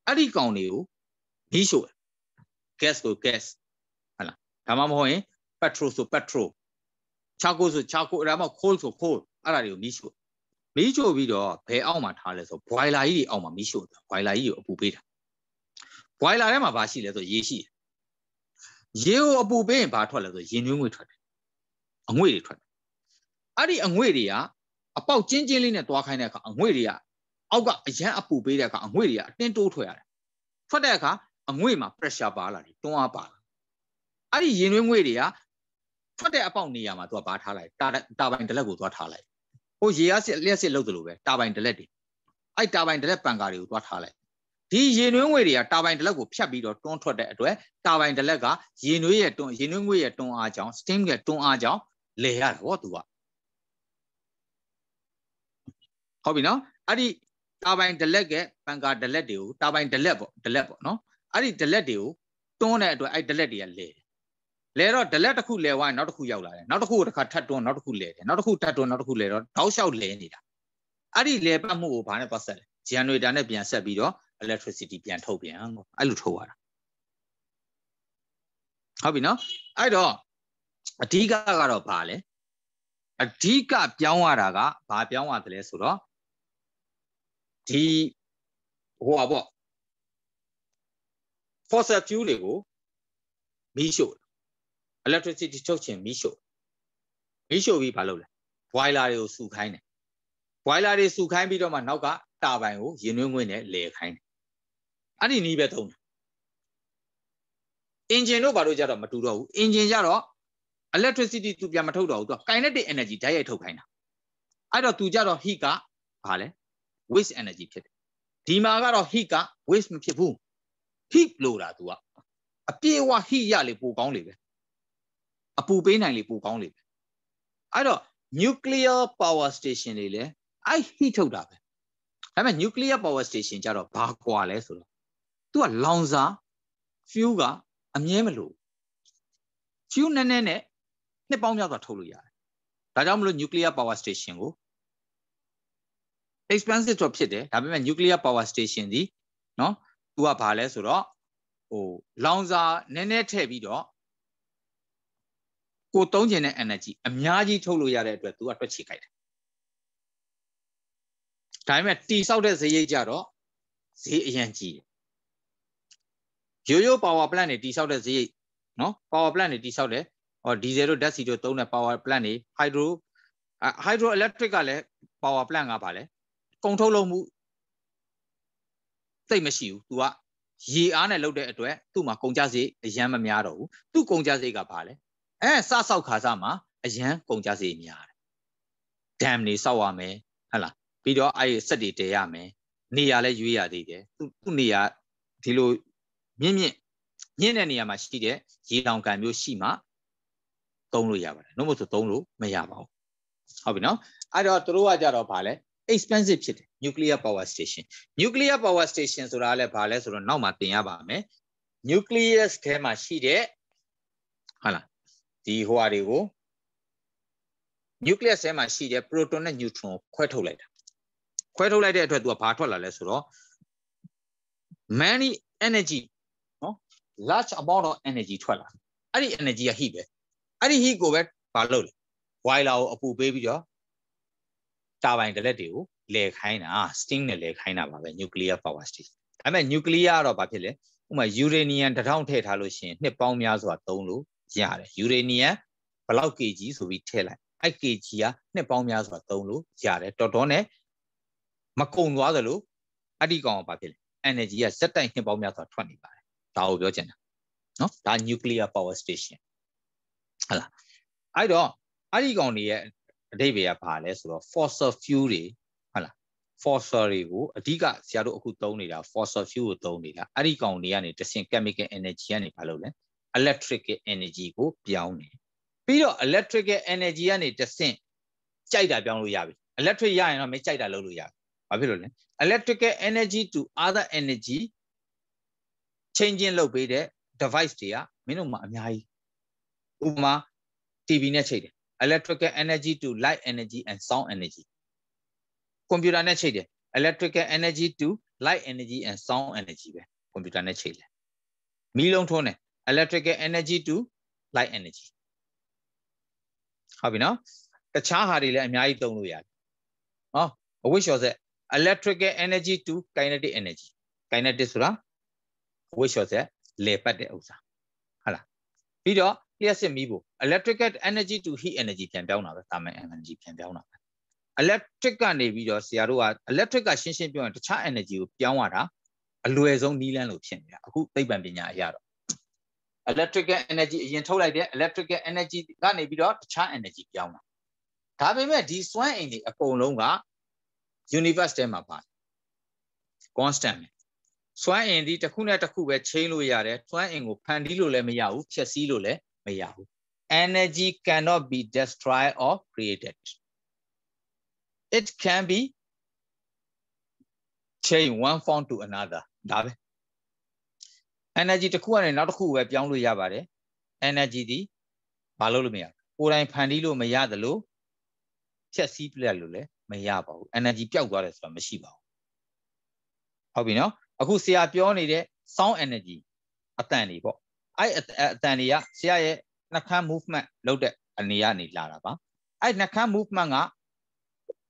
အဲ့ဒီကောင်တွေကိုမီးရှို့ gas ကို gas ဟလားဒါမှမဟုတ်ရင် petrol ဆို petrol charcoal ဆို charcoal ဒါမှမဟုတ် coal ဆို coal အဲ့ဒါတွေကိုမီးရှို့မီးရှို့ပြီးတော့ဘယ်အောက်မှာထားလဲဆို boiler ကြီးတွေအောက်မှာမီးရှို့တယ် boiler ကြီးကိုအပူပေးတာဘွိုင်လာထဲမှာဘာရှိလဲဆိုရေရှိရေကိုအပူပေးရင်ဘာထွက်လဲဆိုရင်ညွှန်းငွေထွက်တယ်အငွေ့တွေထွက်တယ်အဲ့ဒီအငွေ့တွေကအပေါက်ကျင်းကျင်းလေးနဲ့တွားခိုင်းတဲ့အခါအငွေ့တွေကအောက်ကအရန်အပူပေးတဲ့အခါအငွေ့တွေကအတင်းတိုးထွက်ရတယ်ထွက်တဲ့အခါအငွေ့မှာ pressure ပါလာတယ်တွန်းအားပါလာအဲ့ဒီရင်ညွှန်းငွေ့တွေကထွက်တဲ့အပေါက်နေရာမှာသူကဘာထားလိုက်တာတာပိုင်ဒလက်ကိုသွားထားလိုက်ဟိုရေရစစ်လျှက်စစ်လောက်သလိုပဲတာပိုင်ဒလက်တွေအဲ့တာပိုင်ဒလက်ပန်ကာတွေကိုသွားထားလိုက်ဒီရေနွေးငွေတွေကတာဘိုင်ဒလက်ကိုဖြတ်ပြီးတော့တွန်းထွက်တဲ့အတွက်တာဘိုင်ဒလက်ကရေနွေးရဲ့တွန်းရေနွေးငွေရဲ့တွန်းအားကြောင့် steam ရဲ့တွန်းအားကြောင့်လဲရတာပေါ့သူကဟုတ်ပြီနော်အဲ့ဒီတာဘိုင်ဒလက်ကပန်ကာဒလက်တွေကိုတာဘိုင်ဒလက်ပေါ့ဒလက်ပေါ့နော်အဲ့ဒီဒလက်တွေကိုတွန်းတဲ့အတွက်အဲ့ဒလက်တွေကလဲလဲတော့ဒလက်တစ်ခုလဲသွားရင်နောက်တစ်ခုရောက်လာတယ်နောက်တစ်ခုတစ်ခါထပ်တွန်းနောက်တစ်ခုလဲတယ်နောက်တစ်ခုထပ်တွန်းနောက်တစ်ခုလဲတော့တောက်လျှောက်လဲနေတာအဲ့ဒီလဲပတ်မှုကိုဘာနဲ့ပတ်ဆက်လဲဂျန်နရေတာနဲ့ပြန်ဆက်ပြီးတော့ electricity ပြန်ထုတ်ပြန်ကောအဲ့လိုထုတ်ရတာဟုတ်ပြီနော်အဲ့တော့အဓိကကတော့ဘာလဲအဓိကပြောင်းရတာကဘာပြောင်းရတယ်လဲဆိုတော့ဒီဟိုပါပေါ့ fossil fuel တွေကိုမီးရှို့ electricity ထုတ်ခြင်းမီးရှို့မီးရှို့ပြီးဘာလုပ်လဲ boiler တွေကိုစုခိုင်းတယ် boiler တွေစုခိုင်းပြီးတော့မှနောက်ကတာဘိုင်ကိုရင်းနှွင်းငွေ့နဲ့လဲခိုင်းတယ်အဲ့ဒီနီးပဲသုံးတယ်အင်ဂျင်တို့ဘာလို့ကြတော့မတူတော့ဘူးအင်ဂျင်ကြတော့ electricity သူပြန်မထုတ်တော့ဘူးသူက kinetic energy ဓာတ်ရိုက်ထုတ်ခိုင်းတာအဲ့တော့သူကြတော့ heat ကဘာလဲ waste energy ဖြစ်တယ်ဒီမှာကတော့ heat က waste မဖြစ်ဘူး heat လို့တာသူကအပြည့်အဝ heat ရလေပိုကောင်းလေပဲအပူပေးနိုင်လေပိုကောင်းလေပဲအဲ့တော့ nuclear power station တွေလည်းအဲ့ heat ထုတ်တာပဲဒါပေမဲ့ nuclear power station ကြတော့ဘာကွာလဲဆိုတော့သူကလောင်စာ fuel ကအမြဲမလို့ fuel နည်းနည်းနဲ့နှစ်ပေါင်းများစွာထုတ်လို့ရတယ်။ဒါကြောင့်မလို့ nuclear power station ကို expensive တော့ဖြစ်တယ်။ဒါပေမဲ့ nuclear power station ဒီနော်သူကဘာလဲဆိုတော့ဟိုလောင်စာနည်းနည်းထည့်ပြီးတော့ကိုသုံးကျင်တဲ့ energy အများကြီးထုတ်လို့ရတဲ့အတွက်သူကတွက်ချေခိုက်တယ်။ဒါပေမဲ့တီဆောက်တဲ့ဈေးရိတ်ကြတော့ဈေးအရန်ကြီးတယ်ရိုးရိုး power plant တွေတိဆောက်တဲ့ဈေးနော် power plant တွေတိဆောက်တယ်ဟောဒီဇယ်တို့ဓာတ်ဆီတို့သုံးတဲ့ power plant တွေ hydro hydro electric ကလည်း power plant ကပါလေကုန်ထုတ်လုပ်မှုတိတ်မရှိဘူး तू ကရေအားနဲ့လုပ်တဲ့အတွက်သူ့မှာကုန်ကြစည်အရန်မများတော့ဘူးသူ့ကုန်ကြစည်ကဘာလဲအဲစဆောက်ခါစားမှာအရန်ကုန်ကြစည်များတယ်ဒမ်နေဆောက်ရမယ်ဟဟလားပြီးတော့အဲဒီစက်တွေတည်ရမယ်နေရာလဲရွေးရသေးတယ်သူ့သူ့နေရာဒီလိုမြင့်မြင့်ညင်းတဲ့နေရာမှာရှိတဲ့ရေတောင်ကန်မျိုးရှိမှသုံးလို့ရပါတယ်။နှုတ်မဆိုသုံးလို့မရပါဘူး။ဟုတ်ပြီနော်။အဲ့တော့သူတို့ကကြတော့ဗာလဲ expensive ဖြစ်တယ် nuclear power station nuclear power station ဆိုတာလည်းဗာလဲဆိုတော့နောက်မှသင်ရပါမယ် nucleus ထဲမှာရှိတဲ့ဟုတ်လားဒီဟိုဟာတွေကို nucleus ထဲမှာရှိတဲ့ proton နဲ့ neutron ကိုခွဲထုတ်လိုက်တာခွဲထုတ်လိုက်တဲ့အတွက်သူကဘာထွက်လာလဲဆိုတော့ many energy large amount of energy ထွက်လာအဲ့ဒီ energy က heat ပဲအဲ့ဒီ heat ကိုပဲဘာလုပ်လဲ boiler ကိုအပူပေးပြီးတော့တာဘိုင်ဒလက်တွေကိုလဲခိုင်းတာ steam နဲ့လဲခိုင်းတာပါပဲ nuclear power station ဒါပေမဲ့ nuclear ကတော့ဘာဖြစ်လဲဥပမာ uranium တစ်ထောင်ထည့်ထားလို့ရှိရင်နှစ်ပေါင်းများစွာသုံးလို့ရတယ် uranium ဘလောက် kg ဆိုပြီးထည့်လိုက်အဲ့ kg ကနှစ်ပေါင်းများစွာသုံးလို့ရတယ်တော်တော်နဲ့မကုန်သွားသလိုအဲ့ဒီကောင်ကဘာဖြစ်လဲ energy ကစက်တိုက်နှစ်ပေါင်းများစွာထွက်နေပါတယ်ဒါကိုပြောချင်တာနော်ဒါ nuclear power station ဟုတ်လားအဲ့တော့အဲ့ဒီကောင်တွေရဲ့အဓိပ္ပာယ်ကဘာလဲဆိုတော့ fossil fuel တွေဟုတ်လား fossil တွေကိုအဓိကဆရာတို့အခုသုံးနေတာ fossil fuel ကိုသုံးနေတာအဲ့ဒီကောင်တွေကနေတဆင့် chemical energy ကနေဘာလုပ်လဲ electric energy ကိုပြောင်းတယ်ပြီးတော့ electric energy ကနေတဆင့်ကြိုက်တာပြောင်းလို့ရပြီ electric ရရင်တော့မကြိုက်တာလုပ်လို့ရပြီဘာဖြစ်လို့လဲ electrical energy to other energy ချင်းချင်းလုပ်ပေးတဲ့ device တွေကမင်းတို့မှာအများကြီးဥပမာ TV နဲ့ချိန်တယ် electrical energy to light energy and sound energy ကွန်ပျူတာနဲ့ချိန်တယ် electrical energy to light energy and sound energy ပဲကွန်ပျူတာနဲ့ချိန်တယ်မီးလုံးထွန်းတယ် electrical energy to light energy ဟုတ်ပြီနော်တခြားဟာတွေလည်းအများကြီးသုံးလို့ရတယ်ဟောအဝိရှော်ဆက် electrical energy to kinetic energy kinetic ဆိုတာအဝိရှော့ဆက်လေပတ်တဲ့ဥစ္စာဟုတ်လားပြီးတော့ classic မီးဖို့ electrical energy to heat energy ပြန်ပြောင်းတာပဲတာမန် energy ပြန်ပြောင်းတာပဲ electric ကနေပြီးတော့ဆရာတို့က electric ကရှင်းရှင်းပြောရင်တခြား energy ကိုပြောင်းရတာအလွယ်ဆုံးနည်းလမ်းလို့ဖြစ်နေတာအခုသိပ္ပံပညာအရတော့ electrical energy အရင်ထုတ်လိုက်တဲ့ electrical energy ကနေပြီးတော့တခြား energy ပြောင်းတာဒါပေမဲ့ဒီစွမ်းအင်တွေအကုန်လုံးက universe ထဲမှာပါတယ် constant ပဲစွမ်းအင်ဒီတစ်ခုနဲ့တစ်ခုပဲချိန်လို့ရတယ်စွမ်းအင်ကိုဖန်တီးလို့လည်းမရဘူးဖြည့်ဆည်းလို့လည်းမရဘူး energy cannot be destroyed or created it can be change one form to another ဒါပဲ energy တစ်ခုကနေနောက်တစ်ခုပဲပြောင်းလို့ရပါတယ် energy ဒီဘာလို့လို့မရကိုယ်တိုင်ဖန်တီးလို့မရသလိုဖြည့်ဆည်းပြလိုက်လို့လည်းမရပါဘူး energy ပျောက်သွားတယ်ဆိုတာမရှိပါဘူးဟုတ်ပြီနော်အခုဆရာပြောနေတဲ့ sound energy အတန်တွေပေါ့အဲ့အတန်တွေကဆရာရဲ့နှာခမ်း movement လုပ်တဲ့အနေကနေလာတာပါအဲ့နှာခမ်း movement က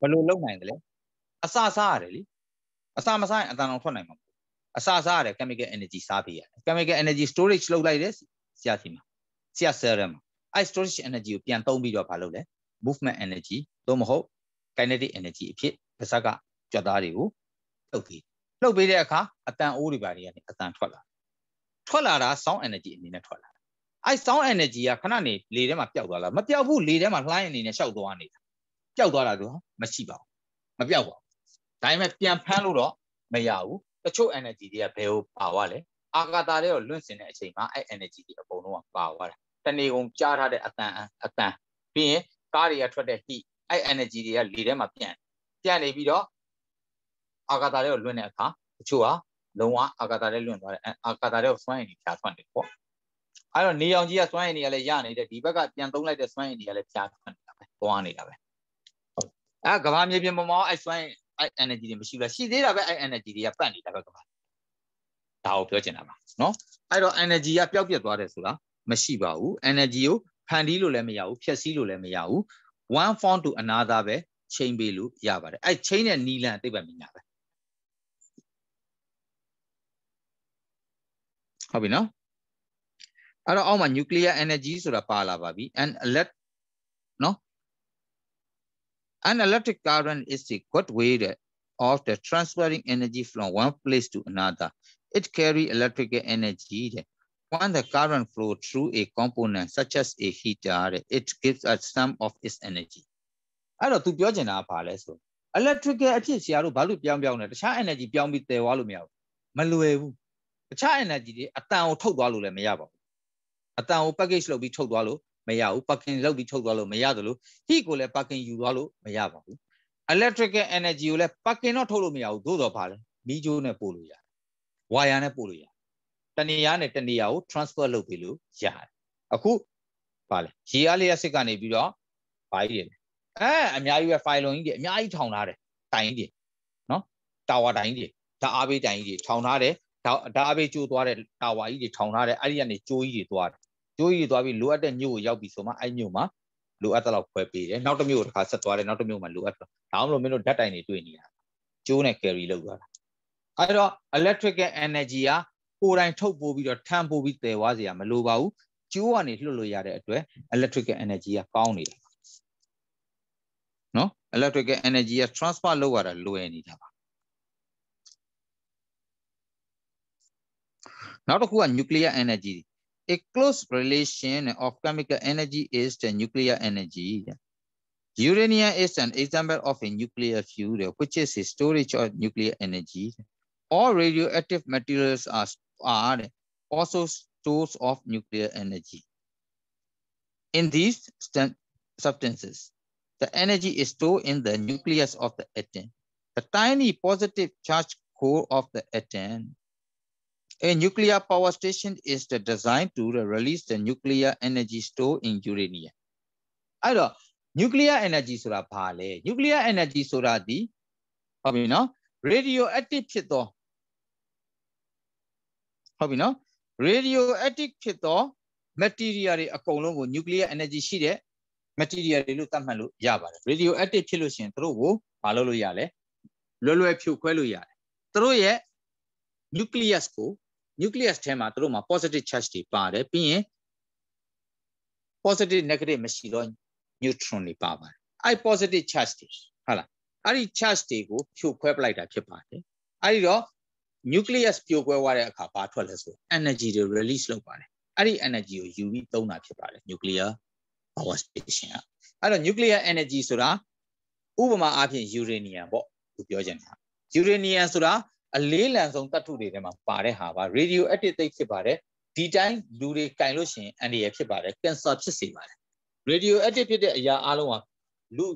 ဘယ်လိုလုပ်နိုင်တယ်လဲအစစရတယ်လေအစမစရင်အတန်အောင်ထွက်နိုင်မှာပေါ့အစစရတယ် chemical energy စားပေးရတယ် chemical energy storage လုပ်လိုက်တယ်ဆရာစီမှာဆရာ cell ထဲမှာအဲ့ storage energy ကိုပြန်သုံးပြီးတော့ဘာလုပ်လဲ movement energy သို့မဟုတ် kinetic energy အဖြစ်ပါးစပ်ကကြွက်သားတွေကိုထုတ်ပြီးလှုပ်ပေးတဲ့အခါအတန်အိုးတွေပါတွေကနေအတန်ထွက်လာထွက်လာတာ sound energy အနေနဲ့ထွက်လာအဲ့ sound energy ကခဏနေလေထဲမှာပျောက်သွားလားမပျောက်ဘူးလေထဲမှာလှိုင်းအနေနဲ့ရှောက်သွားနေတာပျောက်သွားတာတော့မရှိပါဘူးမပျောက်ပါဘူးဒါပေမဲ့ပြန်ဖမ်းလို့တော့မရဘူးတချို့ energy တွေကဘယ်ကိုပါသွားလဲအာကာသတွေကိုလွင့်စင်တဲ့အချိန်မှာအဲ့ energy တွေအကုန်လုံးကပါသွားတာတနေကုန်ကြားထားတဲ့အတန်အတန်ပြီးရင်ကားတွေကထွက်တဲ့ heat အဲ့ energy တွေကလေထဲမှာပြန်ပြန်နေပြီးတော့အာကာသတွေကိုလွင့်တဲ့အခါတချို့ကလုံးဝအာကာသတွေလွင့်သွားတယ်အာကာသတွေကိုစွမ်းအင်တွေဖြာထွက်နေပေါ့အဲ့တော့နေအောင်ကြီးကစွမ်းအင်တွေကလည်းရနေတယ်ဒီဘက်ကပြန်သုံးလိုက်တဲ့စွမ်းအင်တွေကလည်းဖြာထွက်နေတာပဲတွားနေတာပဲအဲ့ကဘာမြေပြင်ပေါ်မှာအဲ့စွမ်းအဲ့ energy တွေမရှိဘူးလားရှိသေးတာပဲအဲ့ energy တွေကပတ်နေတာပဲကဘာဒါကိုပြောချင်တာပါနော်အဲ့တော့ energy ကပျောက်ပြက်သွားတယ်ဆိုတာမရှိပါဘူး energy ကိုဖန်တီးလို့လည်းမရဘူးဖြည့်ဆည်းလို့လည်းမရဘူး one form to another ပဲ change ပေးလို့ရပါတယ်အဲ့ change တဲ့နီလန်သိပ္ပံပညာပဲဟုတ်ပြီနော်အဲ့တော့အောက်မှာ nuclear energy ဆိုတာပါလာပါပြီ and elect နော် an electric current is the good way of the transferring energy from one place to another it carry electrical energy တဲ့ when the current flow through a component such as a heater တဲ့ it gives us some of its energy အဲ့တော့ तू ပြောချင်တာကဘာလဲဆို electrical အဖြစ်ဆရာတို့ဘာလို့ပြောင်းပြောင်းလဲတခြား energy ပြောင်းပြီးတည်သွားလို့မရဘူးမလွယ်ဘူးတခြား energy တွေအတန်ကိုထုတ်သွားလို့လည်းမရပါဘူးအတန်ကို package လုပ်ပြီးထုတ်သွားလို့မရဘူး packing လုပ်ပြီးထုတ်သွားလို့မရသလို heat ကိုလည်း packing ယူသွားလို့မရပါဘူး electrical energy ကိုလည်း packing တော့ထုတ်လို့မရဘူးသို့တော့ဘာလဲမီးကြိုးနဲ့ပို့လို့ရတယ် wire နဲ့ပို့လို့ရတယ်တနေရာနဲ့တနေရာကို transfer လုပ်ပေးလို့ရတယ်အခုဘာလဲရေအားလျှက်စစ်ကနေပြီးတော့ဘာကြီးတွေလဲအဲအများကြီးပဲ file လုံးကြီးတွေအများကြီးထောင်ထားတယ်တိုင်ကြီးတွေနော် tower တိုင်ကြီးတွေဒါအားပေးတိုင်ကြီးတွေထောင်ထားတယ်ဒါဒါအဘေးကျိုးသွားတဲ့တာဝါကြီးတွေထောင်ထားတဲ့အဲ့ဒီကနေကျိုးကြီးတွေသွားတယ်ကျိုးကြီးတွေသွားပြီးလိုအပ်တဲ့မြို့ကိုရောက်ပြီဆိုမှအဲ့မြို့မှာလိုအပ်တဲ့လောက်ခွဲပေးတယ်နောက်တစ်မြို့ကိုတစ်ခါဆက်သွားတယ်နောက်တစ်မြို့မှာလိုအပ်တော့ဒါမှမဟုတ်မင်းတို့ဓာတ်တိုင်တွေတွေ့နေရတာကျိုးနဲ့ carry လောက်သွားတာအဲ့တော့ electrical energy ကကိုယ်တိုင်ထုတ်ပို့ပြီးတော့ထမ်းပို့ပြီးတည်သွားစရာမလိုပါဘူးကျိုးကနေလွှတ်လို့ရတဲ့အတွက် electrical energy ကကောင်းနေတယ်နော် electrical energy က transfer လုပ်ရတာလွယ်နေတာပါ Not only nuclear energy. A close relation of chemical energy is the nuclear energy. Uranium is an example of a nuclear fuel, which is a storage of nuclear energy. All radioactive materials are, are also stores of nuclear energy. In these substances, the energy is stored in the nucleus of the atom. The tiny positive charge core of the atom A nuclear power station is the designed to release the nuclear energy stored in uranium. အဲ့တော့ nuclear energy ဆိုတာဘာလဲ nuclear energy ဆိုတာဒီဟုတ်ပြီနော် radioactive ဖြစ်သောဟုတ်ပြီနော် radioactive ဖြစ်သော material တွေအကုန်လုံးကို nuclear energy ရှိတဲ့ material တွေလို့သတ်မှတ်လို့ရပါတယ် radioactive ဖြစ်လို့ရှိရင်တို့ကိုမလုပ်လို့ရလဲလွယ်လွယ်ဖြုတ်ခွဲလို့ရတယ်တို့ရဲ့ nucleus ကို nucleus ထဲမှာတို့မှာ positive charge တွေပါတယ်ပြီးရင် positive negative မရှိတော့ neutron တွေပါပါတယ်အဲ့ positive charge တွေဟုတ်လားအဲ့ဒီ charge တွေကိုဖြိုခွဲပလိုက်တာဖြစ်ပါတယ်အဲ့ဒီတော့ nucleus ပြိုကွဲသွားတဲ့အခါဘာထွက်လဲဆို energy တွေ release လုပ်ပါတယ်အဲ့ဒီ energy ကိုယူပြီးသုံးတာဖြစ်ပါတယ် nuclear power station อ่ะအဲ့တော့ nuclear energy ဆိုတာဥပမာအားဖြင့် uranium ပေါ့သူပြောချင်တာ uranium ဆိုတာအလေးလံဆုံးတတ္ထုတွေထဲမှာပါတဲ့ဟာပါ radioactive သိဖြစ်ပါတယ်ဒီတိုင်းလူတွေကင်လို့ရှိရင်အန္တရာယ်ဖြစ်ပါတယ် cancer ဖြစ်စေပါတယ် radioactive ဖြစ်တဲ့အရာအလုံးဟာလူ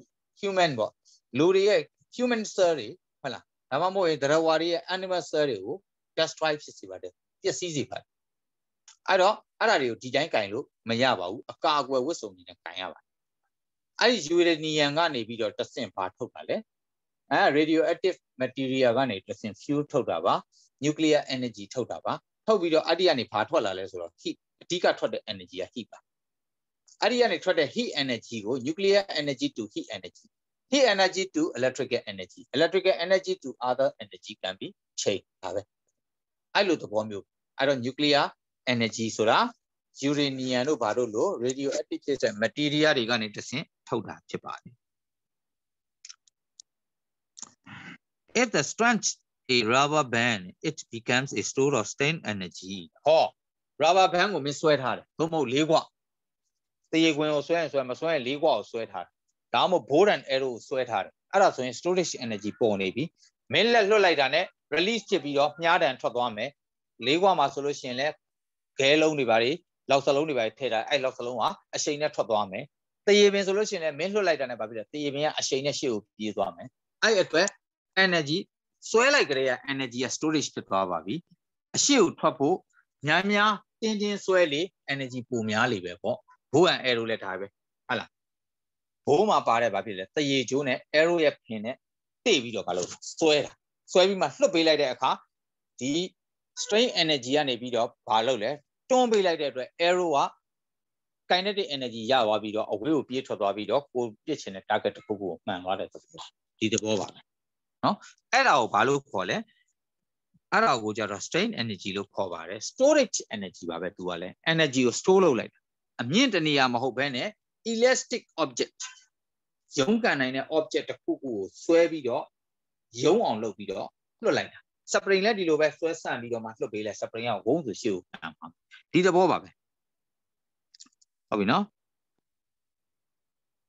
human ပေါ့လူတွေရဲ့ human cell တွေဟုတ်လားဒါမှမဟုတ်ရင်သရဝါတွေရဲ့ animal cell တွေကို destroy ဖြစ်စေပါတယ်ပျက်စီးစေပါတယ်အဲ့တော့အဲ့ဒါတွေကိုဒီတိုင်းကင်လို့မရပါဘူးအကာအကွယ်ဝတ်စုံနေနဲ့ကင်ရပါတယ်အဲ့ဒီယူရေနီယံကနေပြီးတော့တဆင့်ဘာထုတ်တာလဲအဲ radioactive material ကနေတစ်ဆင့် fuel ထုတ်တာပါ nuclear energy ထုတ်တာပါထုတ်ပြီးတော့အဲ့ဒီကနေဘာထွက်လာလဲဆိုတော့ heat အဓိကထွက်တဲ့ energy က heat ပါအဲ့ဒီကနေထွက်တဲ့ heat energy ကို nuclear energy to heat energy heat energy to electrical energy electrical energy to other energy can be changed ဒါပဲအဲ့လိုသဘောမျိုးအဲ့တော့ nuclear energy ဆိုတာ uranium တို့ဘာတို့လို့ radioactive ဖြစ်တဲ့ material တွေကနေတစ်ဆင့်ထုတ်တာဖြစ်ပါတယ် If the strength a rubber band, it becomes a store of strain energy. ဟော rubber band ကိုမင်းဆွဲထားတယ်။သို့မဟုတ်လေးကွ။တရေခွင်ကိုဆွဲရင်ဆွဲမဆွဲရင်လေးကွကိုဆွဲထားတယ်။ဒါမှမဟုတ် board and arrow ကိုဆွဲထားတယ်။အဲ့ဒါဆိုရင် storage energy ပုံနေပြီ။မင်းလက်လွတ်လိုက်တာနဲ့ release ချစ်ပြီးတော့မြားတန်ထွက်သွားမယ်။လေးကွမှာဆိုလို့ရှိရင်လည်းခဲလုံးတွေပါလေ၊လောက်စလုံးတွေပါလေထည့်ထားအဲ့လောက်စလုံးကအချိန်နဲ့ထွက်သွားမယ်။တရေပင်ဆိုလို့ရှိရင်လည်းမင်းလွတ်လိုက်တာနဲ့ဘာဖြစ်လဲ။တရေပင်ကအချိန်နဲ့ရှေ့ကိုပြေးသွားမယ်။အဲ့အတွက် energy ဆွဲလိုက်ကြတဲ့ energy က storage ဖြစ်သွားပါပြီအရှိကိုထွက်ဖို့များများတင်းတင်းဆွဲလေ energy ပိုများလေပဲပေါ့ဘိုးဟန် arrow လည်းဒါပဲဟုတ်လားဘိုးမှာပါတဲ့ဘာဖြစ်လဲတရေကျိုးနဲ့ arrow ရဲ့ဖင်နဲ့တိပြီးတော့ကလို့ဆွဲတာဆွဲပြီးမှလွတ်ပေးလိုက်တဲ့အခါဒီ strain energy ကနေပြီးတော့ဘာလုပ်လဲတွန်းပေးလိုက်တဲ့အတွက် arrow က kinetic energy ရသွားပြီးတော့အဝေးကိုပြေးထွက်သွားပြီးတော့ကိုပြစ်ချင်တဲ့ target တစ်ခုကိုမှန်သွားတဲ့သဘောဒီသဘောပါပဲနော်အဲ့ဒါကိုဘာလို့ခေါ်လဲအဲ့ဒါကိုကြတော့ strain energy လို့ခေါ်ပါတယ် storage energy ပါပဲသူကလည်း energy ကို store လုပ်လိုက်တာအမြင့်တနေရာမဟုတ်ဘဲနဲ့ elastic object ရုံးကန်နိုင်တဲ့ object တစ်ခုခုကိုဆွဲပြီးတော့ရုံးအောင်လုပ်ပြီးတော့လွှတ်လိုက်တာ spring လည်းဒီလိုပဲဆွဲဆန့်ပြီးတော့မှလွှတ်ပေးလဲ spring ကဝုန်းဆိုရှေ့ကိုကန်ပါဒီသဘောပါပဲဟုတ်ပြီနော်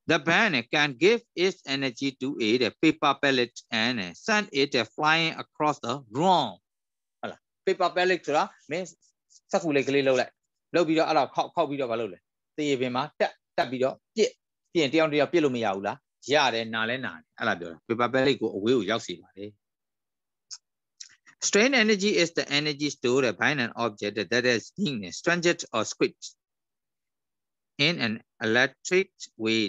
The burner can give its energy to a paper pellet and send it flying across the room. paper pellet ဆိုတာ main စက်ကူလေးကလေးလောက်လိုက်လောက်ပြီးတော့အဲ့ဒါခောက်ခောက်ပြီးတော့မလုပ်လဲသေရပင်မှာတက်တက်ပြီးတော့ပြစ်ပြင်တယောက်တယောက်ပြစ်လို့မရဘူးလားရတယ်နာလဲနာတယ်အဲ့ဒါပြောတာ paper pellet ကိုအဝေးကိုရောက်စီပါတယ် Strain energy is the energy stored by an object that is being strained or squished in an electric way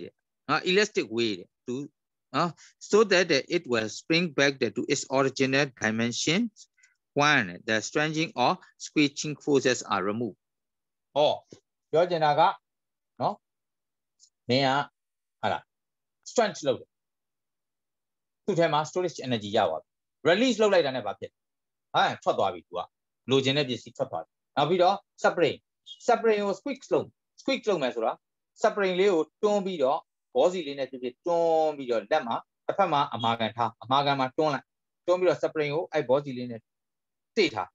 uh, elastic weight to uh, so that it will spring back to its original dimensions when the stretching or squeezing forces are removed. Oh, no, hala, stretch ဟောပြောချင်တာကနော်နင်ကဟာလား strength လောက်တယ်သူ့ထဲမှာ storage energy ရပါပြီ release I လောက်လိုက်တာနဲ့ဘာဖြစ်လဲဟမ်ထွက်သွားပြီ तू ကလိုချင်တဲ့ပစ္စည်းထွက်သွားပြီနောက်ပြီးတော့ separate separate ကို squeeze လုပ် squeeze လုပ်မယ်ဆိုတာ separate လေးကိုတွန်းပြီးတော့ဘောစီလေးနဲ့ဖြစ်ဖြစ်တွန်းပြီးတော့လက်မှာတစ်ဖက်မှာအမာခံထားအမာခံမှာတွန်းလိုက်တွန်းပြီးတော့ spring ကိုအဲ့ဘောစီလေးနဲ့တိထား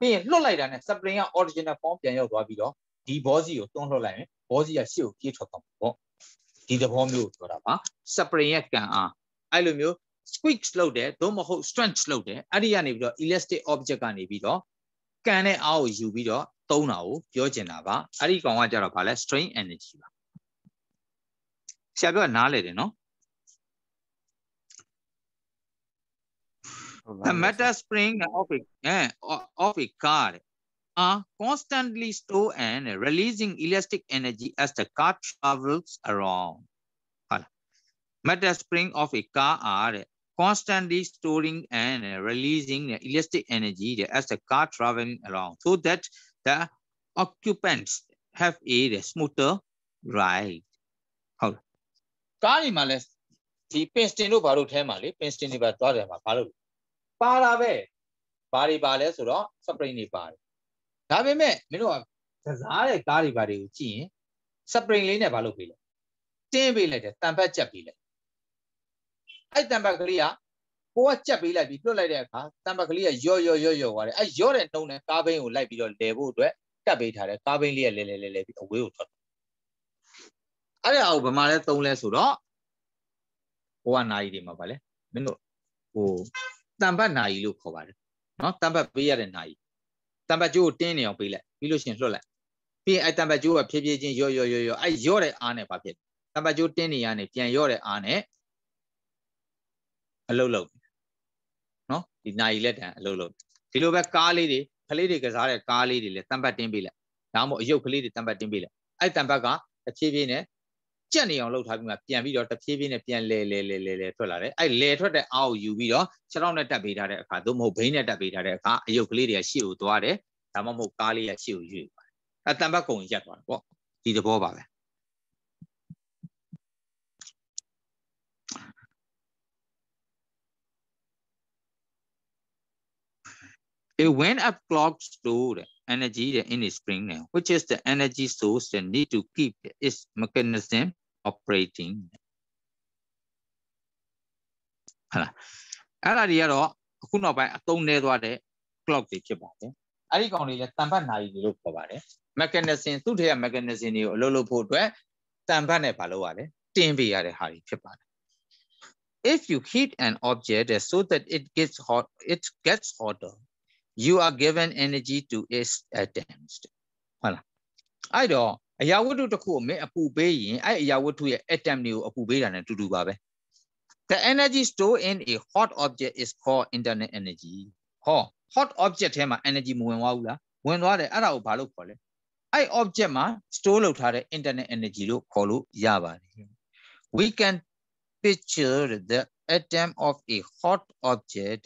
ပြီးရင်လွတ်လိုက်တာနဲ့ spring က original form ပြန်ရောက်သွားပြီးတော့ဒီဘောစီကိုတွန်းလွှတ်လိုက်ရင်ဘောစီကရှေ့ကိုပြေးထွက်သွားမှာပေါ့ဒီသဘောမျိုးကိုပြောတာပါ spring ရဲ့ကံအားအဲ့လိုမျိုး squeeze လုပ်တယ်သို့မဟုတ် stretch လုပ်တယ်အဲ့ဒီကနေပြီးတော့ elastic object ကနေပြီးတော့ကန်တဲ့အားကိုယူပြီးတော့သုံးတာကိုပြောချင်တာပါအဲ့ဒီကောင်ကကြတော့ဗာလဲ strain energy ပါဆရာပြောတာနားလေတယ်နော် The metal spring of a, of a car are constantly stored and releasing elastic energy as the car travels around. Metal spring of a car are constantly storing and releasing elastic energy as the car traveling around so that the occupants have a smoother ride. ဟုတ်ကားတွေမှာလည်းဒီပင်စတင်တို့ဘာလို့ထဲမှာလေပင်စတင်တွေပါသွားတယ်မှာဘာလို့ပါတာပဲဘာတွေပါလဲဆိုတော့စပရိတ်တွေပါတယ်ဒါပေမဲ့မင်းတို့ကကစားတဲ့ကားတွေဘာတွေကိုကြည့်ရင်စပရိတ်လေးနဲ့ဘာလုပ်ပေးလဲတင်းပေးလိုက်တယ်တံပတ်ကြက်ပေးလိုက်အဲ့တံပတ်ကလေးကကိုကကြက်ပေးလိုက်ပြီးတွတ်လိုက်တဲ့အခါတံပတ်ကလေးကရော့ရော့ရော့ရော့သွားတယ်အဲ့ရော့တဲ့နှုံနဲ့ကားဘိန်းကိုလိုက်ပြီးတော့လဲဖို့အတွက်ကတ်ပေးထားတယ်ကားဘိန်းလေးကလဲလဲလဲလဲပြီးအဝေးကိုထွက်အဲ့ဒါကိုဗမာလဲသုံးလဲဆိုတော့ဟိုကနာယီတွေမှာဗာလဲမင်းတို့ဟိုတံပတ်နာယီလို့ခေါ်ပါတယ်နော်တံပတ်ပေးရတဲ့နာယီတံပတ်ကျိုးကိုတင်းနေအောင်ပေးလိုက်ပြီးလို့ရှင်လွှတ်လိုက်ပြီးရင်အဲ့တံပတ်ကျိုးကဖြည်းဖြည်းချင်းရော့ရော့ရော့ရော့အဲ့ရော့တဲ့အားနဲ့ဗာဖြစ်တံပတ်ကျိုးတင်းနေရနဲ့ပြန်ရော့တဲ့အားနဲ့အလုတ်လုတ်နော်ဒီနာယီလက်တံအလုတ်လုတ်ဒီလိုပဲကားလေးတွေကလေးတွေကစားတဲ့ကားလေးတွေလည်းတံပတ်တင်းပေးလိုက်ဒါမှမဟုတ်အယုတ်ကလေးတွေတံပတ်တင်းပေးလိုက်အဲ့တံပတ်ကတစ်ဖြည်းဖြည်းနဲ့ကြက်နေအောင်လှုပ်ထားပြီးမှပြန်ပြီးတော့တဖြည်းဖြည်းနဲ့ပြန်လဲလဲလဲလဲလဲထွက်လာတယ်အဲ့လဲထွက်တဲ့အောက်ကိုယူပြီးတော့ခြေထောက်နဲ့တက်ပေးထားတဲ့အခါသို့မဟုတ်ဘိန်းနဲ့တက်ပေးထားတဲ့အခါအယုတ်ကလေးတွေကရှေ့ကိုသွားတယ်ဒါမှမဟုတ်ကားလေးကရှေ့ကိုယူပါတယ်အတန်ဘက်ကုံရက်သွားတယ်ပေါ့ဒီသဘောပါပဲ a wind up clocks တို့တဲ့ energy the in spring ne which is the energy source that need to keep its mechanism operating ဟုတ်လားအဲ့ဒါတွေကတော့အခုနောက်ပိုင်းအသုံးနှဲသွားတဲ့ clock တွေဖြစ်ပါတယ်အဲ့ဒီကောင်တွေလည်းတန်ဖတ်နာရီတွေလို့ခေါ်ပါတယ် mechanism သူ့ထဲက mechanism တွေကိုအလုပ်လုပ်ဖို့အတွက်တန်ဖတ်နဲ့မလုပ်ရလဲတင်ပေးရတဲ့ဟာတွေဖြစ်ပါတယ် if you heat an object so that it gets hot it gets hotter you are given energy to its atoms ဟုတ်လားအဲ့တော့အရာဝတ္ထုတစ်ခုကိုမင်းအပူပေးရင်အဲ့အရာဝတ္ထုရဲ့ atom တွေကိုအပူပေးတာ ਨੇ တူတူပါပဲ the energy stored in a hot object is called internal energy ဟော hot object ထဲမှာ energy မဝင်သွားဘူးလားဝင်သွားတယ်အဲ့ဒါကိုဘာလို့ခေါ်လဲအဲ့ object မှာ store လုပ်ထားတဲ့ internal energy လို့ခေါ်လို့ရပါတယ် we can picture the atom of a hot object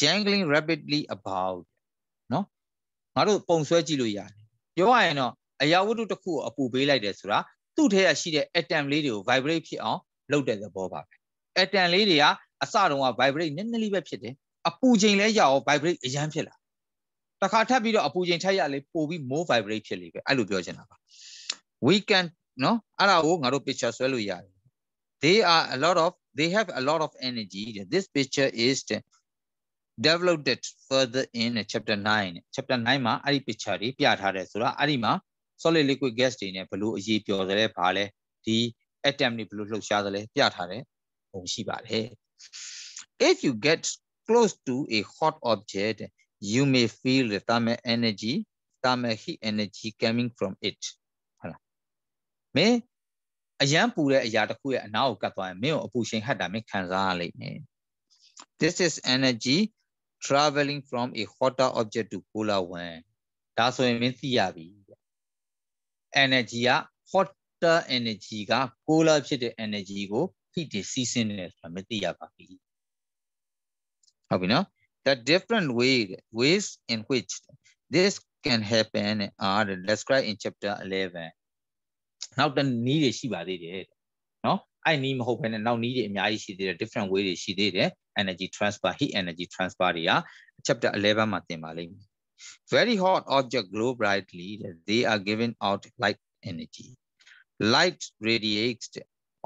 jangling rapidly about เนาะငါတို့ပုံဆွဲကြည့်လို့ရတယ်ပြောရရင်တော့အရာဝတ္ထုတစ်ခုကိုအပူပေးလိုက်တယ်ဆိုတာသူ့ထဲကရှိတဲ့ atom လေးတွေကို vibrate ဖြစ်အောင်လုပ်တဲ့သဘောပါပဲ atom လေးတွေကအစတုန်းက vibrate နည်းနည်းလေးပဲဖြစ်တယ်အပူချိန်လဲရအောင် vibrate အရန်ဖြစ်လာတခါထပ်ပြီးတော့အပူချိန်ထပ်ရလေပို့ပြီး more vibrate ဖြစ်လေပဲအဲ့လိုပြောချင်တာပါ we can เนาะအဲ့ဒါကိုငါတို့ picture ဆွဲလို့ရတယ် they are a lot of they have a lot of energy this picture is developed it further in chapter 9 chapter 9မှာအဲ့ဒီ picture တွေပြထားတယ်ဆိုတော့အဲ့ဒီမှာ solid liquid gas တွေနဲ့ဘလို့အရေးပြော်သလဲဘာလဲဒီ atom တွေဘလို့လှုပ်ရှားသလဲပြထားတယ်ပုံရှိပါတယ် if you get close to a hot object you may feel the thermal energy thermal heat energy coming from it ဟုတ်လားမင်းအရန်ပူတဲ့အရာတစ်ခုရဲ့အနားကိုကတ်သွားရင်မင်းကိုအပူချိန်ဟတ်တာမင်းခံစားရလိမ့်မယ် this is energy traveling from a hotter object to cooler one ဒါဆိုရင်မင်းသိရပြီ energy က hotter energy က cooler ဖြစ်တဲ့ energy ကို heat တွေစီးဆင်းနေတယ်ဆိုတာမသိရပါဘူးဟုတ်ပြီနော် the different way ways in which this can happen are described in chapter 11နောက်တဲ့နည်းတွေရှိပါသေးတယ်နော်အဲ့နည်းမဟုတ်ဘဲနဲ့နောက်နည်းတွေအများကြီးရှိသေးတယ် different way တွေရှိသေးတယ် energy transfer heat energy transfer တွေက chapter 11မှာသင်ပါလိမ့်မယ် very hot object glow brightly they are giving out light energy light radiates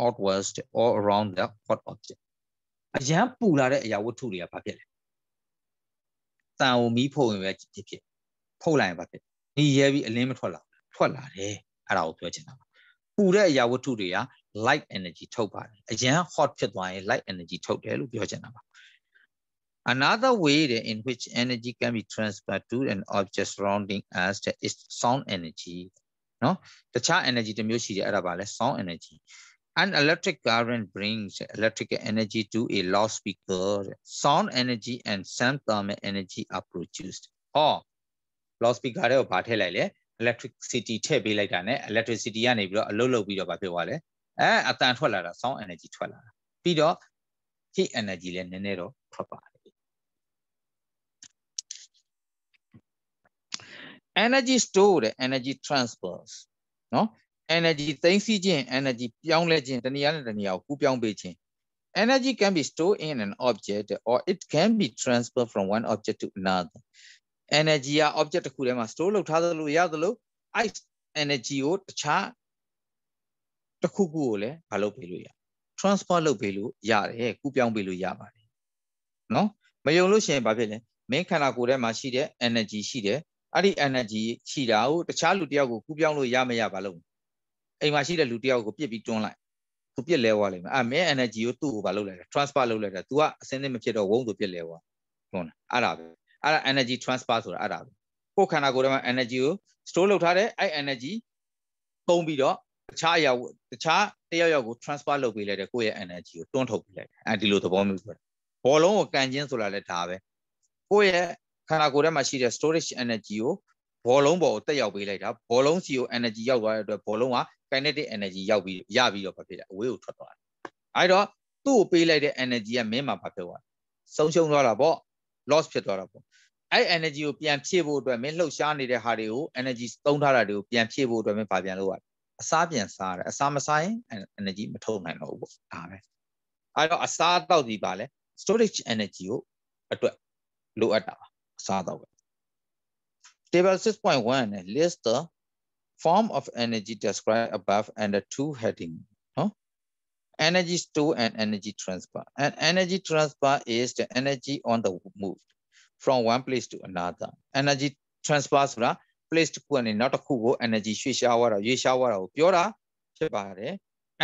outwards all around the hot object အရန်ပူလာတဲ့အရာဝတ္ထုတွေကဘာဖြစ်လဲတန်ကိုမီးဖို့ရင်ပဲဖြစ်ဖြစ်ဖုတ်လိုက်ရင်ဘာဖြစ်လဲဒီရဲပြီးအလင်းမထွက်လာထွက်လာတယ်အဲ့ဒါကိုပြောချင်တာပါပူတဲ့အရာဝတ္ထုတွေက light energy ထုတ်ပါတယ်အရန် hot ဖြစ်သွားရင် light energy ထုတ်တယ်လို့ပြောချင်တာပါ Another way that in which energy can be transferred to an object surrounding us that is sound energy နော်တခြား energy တစ်မျိုးရှိတယ်အဲ့ဒါပါလဲ sound energy An electric current brings electrical energy to a loudspeaker. Sound energy and sound thermal energy are produced. Oh, loudspeaker တွေကိုဗာထည့်လိုက်လေ electricity ထည့်ပေးလိုက်တာနဲ့ electricity ကနေပြီးတော့အလုပ်လုပ်ပြီးတော့ဘာဖြစ်သွားလဲအဲအတန်ထွက်လာတာ sound energy ထွက်လာတာပြီးတော့ heat energy လည်းနည်းနည်းတော့ထွက်ပါတယ် energy stored energy transfers နော် energy သိမ်းဆည်းခြင်း energy ပြောင်းလဲခြင်းတနည်းအားနဲ့တနည်းအားကိုပြောင်းပေးခြင်း energy can be stored in an object or it can be transferred from one object to another energy က object တစ်ခုထဲမှာ store လုပ်ထားသလိုရသလိုအဲ့ energy ကိုတခြားတစ်ခုခုကိုလည်းမလုပ်ပေးလို့ရ transport လုပ်ပေးလို့ရတယ်ကူပြောင်းပေးလို့ရပါတယ်နော်မယုံလို့ရှိရင်ဘာဖြစ်လဲမင်းခန္ဓာကိုယ်ထဲမှာရှိတဲ့ energy ရှိတယ်အဲ့ဒီ energy ရှိတာကိုတခြားလူတစ်ယောက်ကိုကူပြောင်းလို့ရမရပါလို့အိမ်မှာရှိတဲ့လူတစ်ယောက်ကိုပြစ်ပြီးတွန်းလိုက်သူပြစ်လဲသွားလိမ့်မယ်အဲ့မင်း energy ကိုသူ့ကိုဘာလုပ်လိုက်လဲ transfer လုပ်လိုက်တာ तू ကအစင်းစင်းမဖြစ်တော့ဝုန်းသူပြစ်လဲသွားတွန်းတာအဲ့ဒါပဲအဲ့ဒါ energy transfer ဆိုတာအဲ့ဒါပဲကိုယ်ခန္ဓာကိုယ်ထဲမှာ energy ကို store လုပ်ထားတဲ့အဲ့ energy ပုံပြီးတော့တခြားအရာတခြားတယောက်ယောက်ကို transfer လုပ်ပေးလိုက်တယ်ကိုယ့်ရဲ့ energy ကိုတွန်းထုတ်ပေးလိုက်တယ်အဲဒီလိုသဘောမျိုးဆိုတာဘောလုံးကိုကန်ခြင်းဆိုတာလည်းဒါပဲကိုယ့်ရဲ့ခန္ဓာကိုယ်ထဲမှာရှိတဲ့ storage energy ကိုဘောလုံးပေါ်ကိုတက်ရောက်ပေးလိုက်တာဘောလုံးစီကို energy ရောက်သွားတဲ့အတွက်ဘောလုံးက kinetic energy ရောက်ပြီးရပြီးတော့ဖြစ်တယ်အဝေးကိုထွက်သွားတယ်အဲဒါသူ့ကိုပေးလိုက်တဲ့ energy ကမင်းမှာဖြစ်သွားတယ်ဆုံးရှုံးသွားတာပေါ့ loss ဖြစ်သွားတာပေါ့အဲ့ energy ကိုပြန်ဖြည့်ဖို့အတွက်မင်းလှုပ်ရှားနေတဲ့ဟာတွေကို energy သုံးထားတာတွေကိုပြန်ဖြည့်ဖို့အတွက်မင်းဗာပြန်လုပ်ရတယ်အစားပြန်စားရတယ်အစားမစားရင် energy မထုတ်နိုင်တော့ဘူးပေါ့ဒါပဲအဲ့တော့အစားတောက်စီပါလဲ storage energy ကိုအတွက်လိုအပ်တာပါအစားတောက်ပဲ table 6.1 list the form of energy described above and the two heading energy store and energy transfer. And energy transfer is the energy on the move from one place to another. Energy transfer ဆိုတာ place တစ်ခုကနေနောက်တစ်ခုကို energy ရွှေ့ရှားသွားတာရွေ့ရှားသွားတာကိုပြောတာဖြစ်ပါတယ်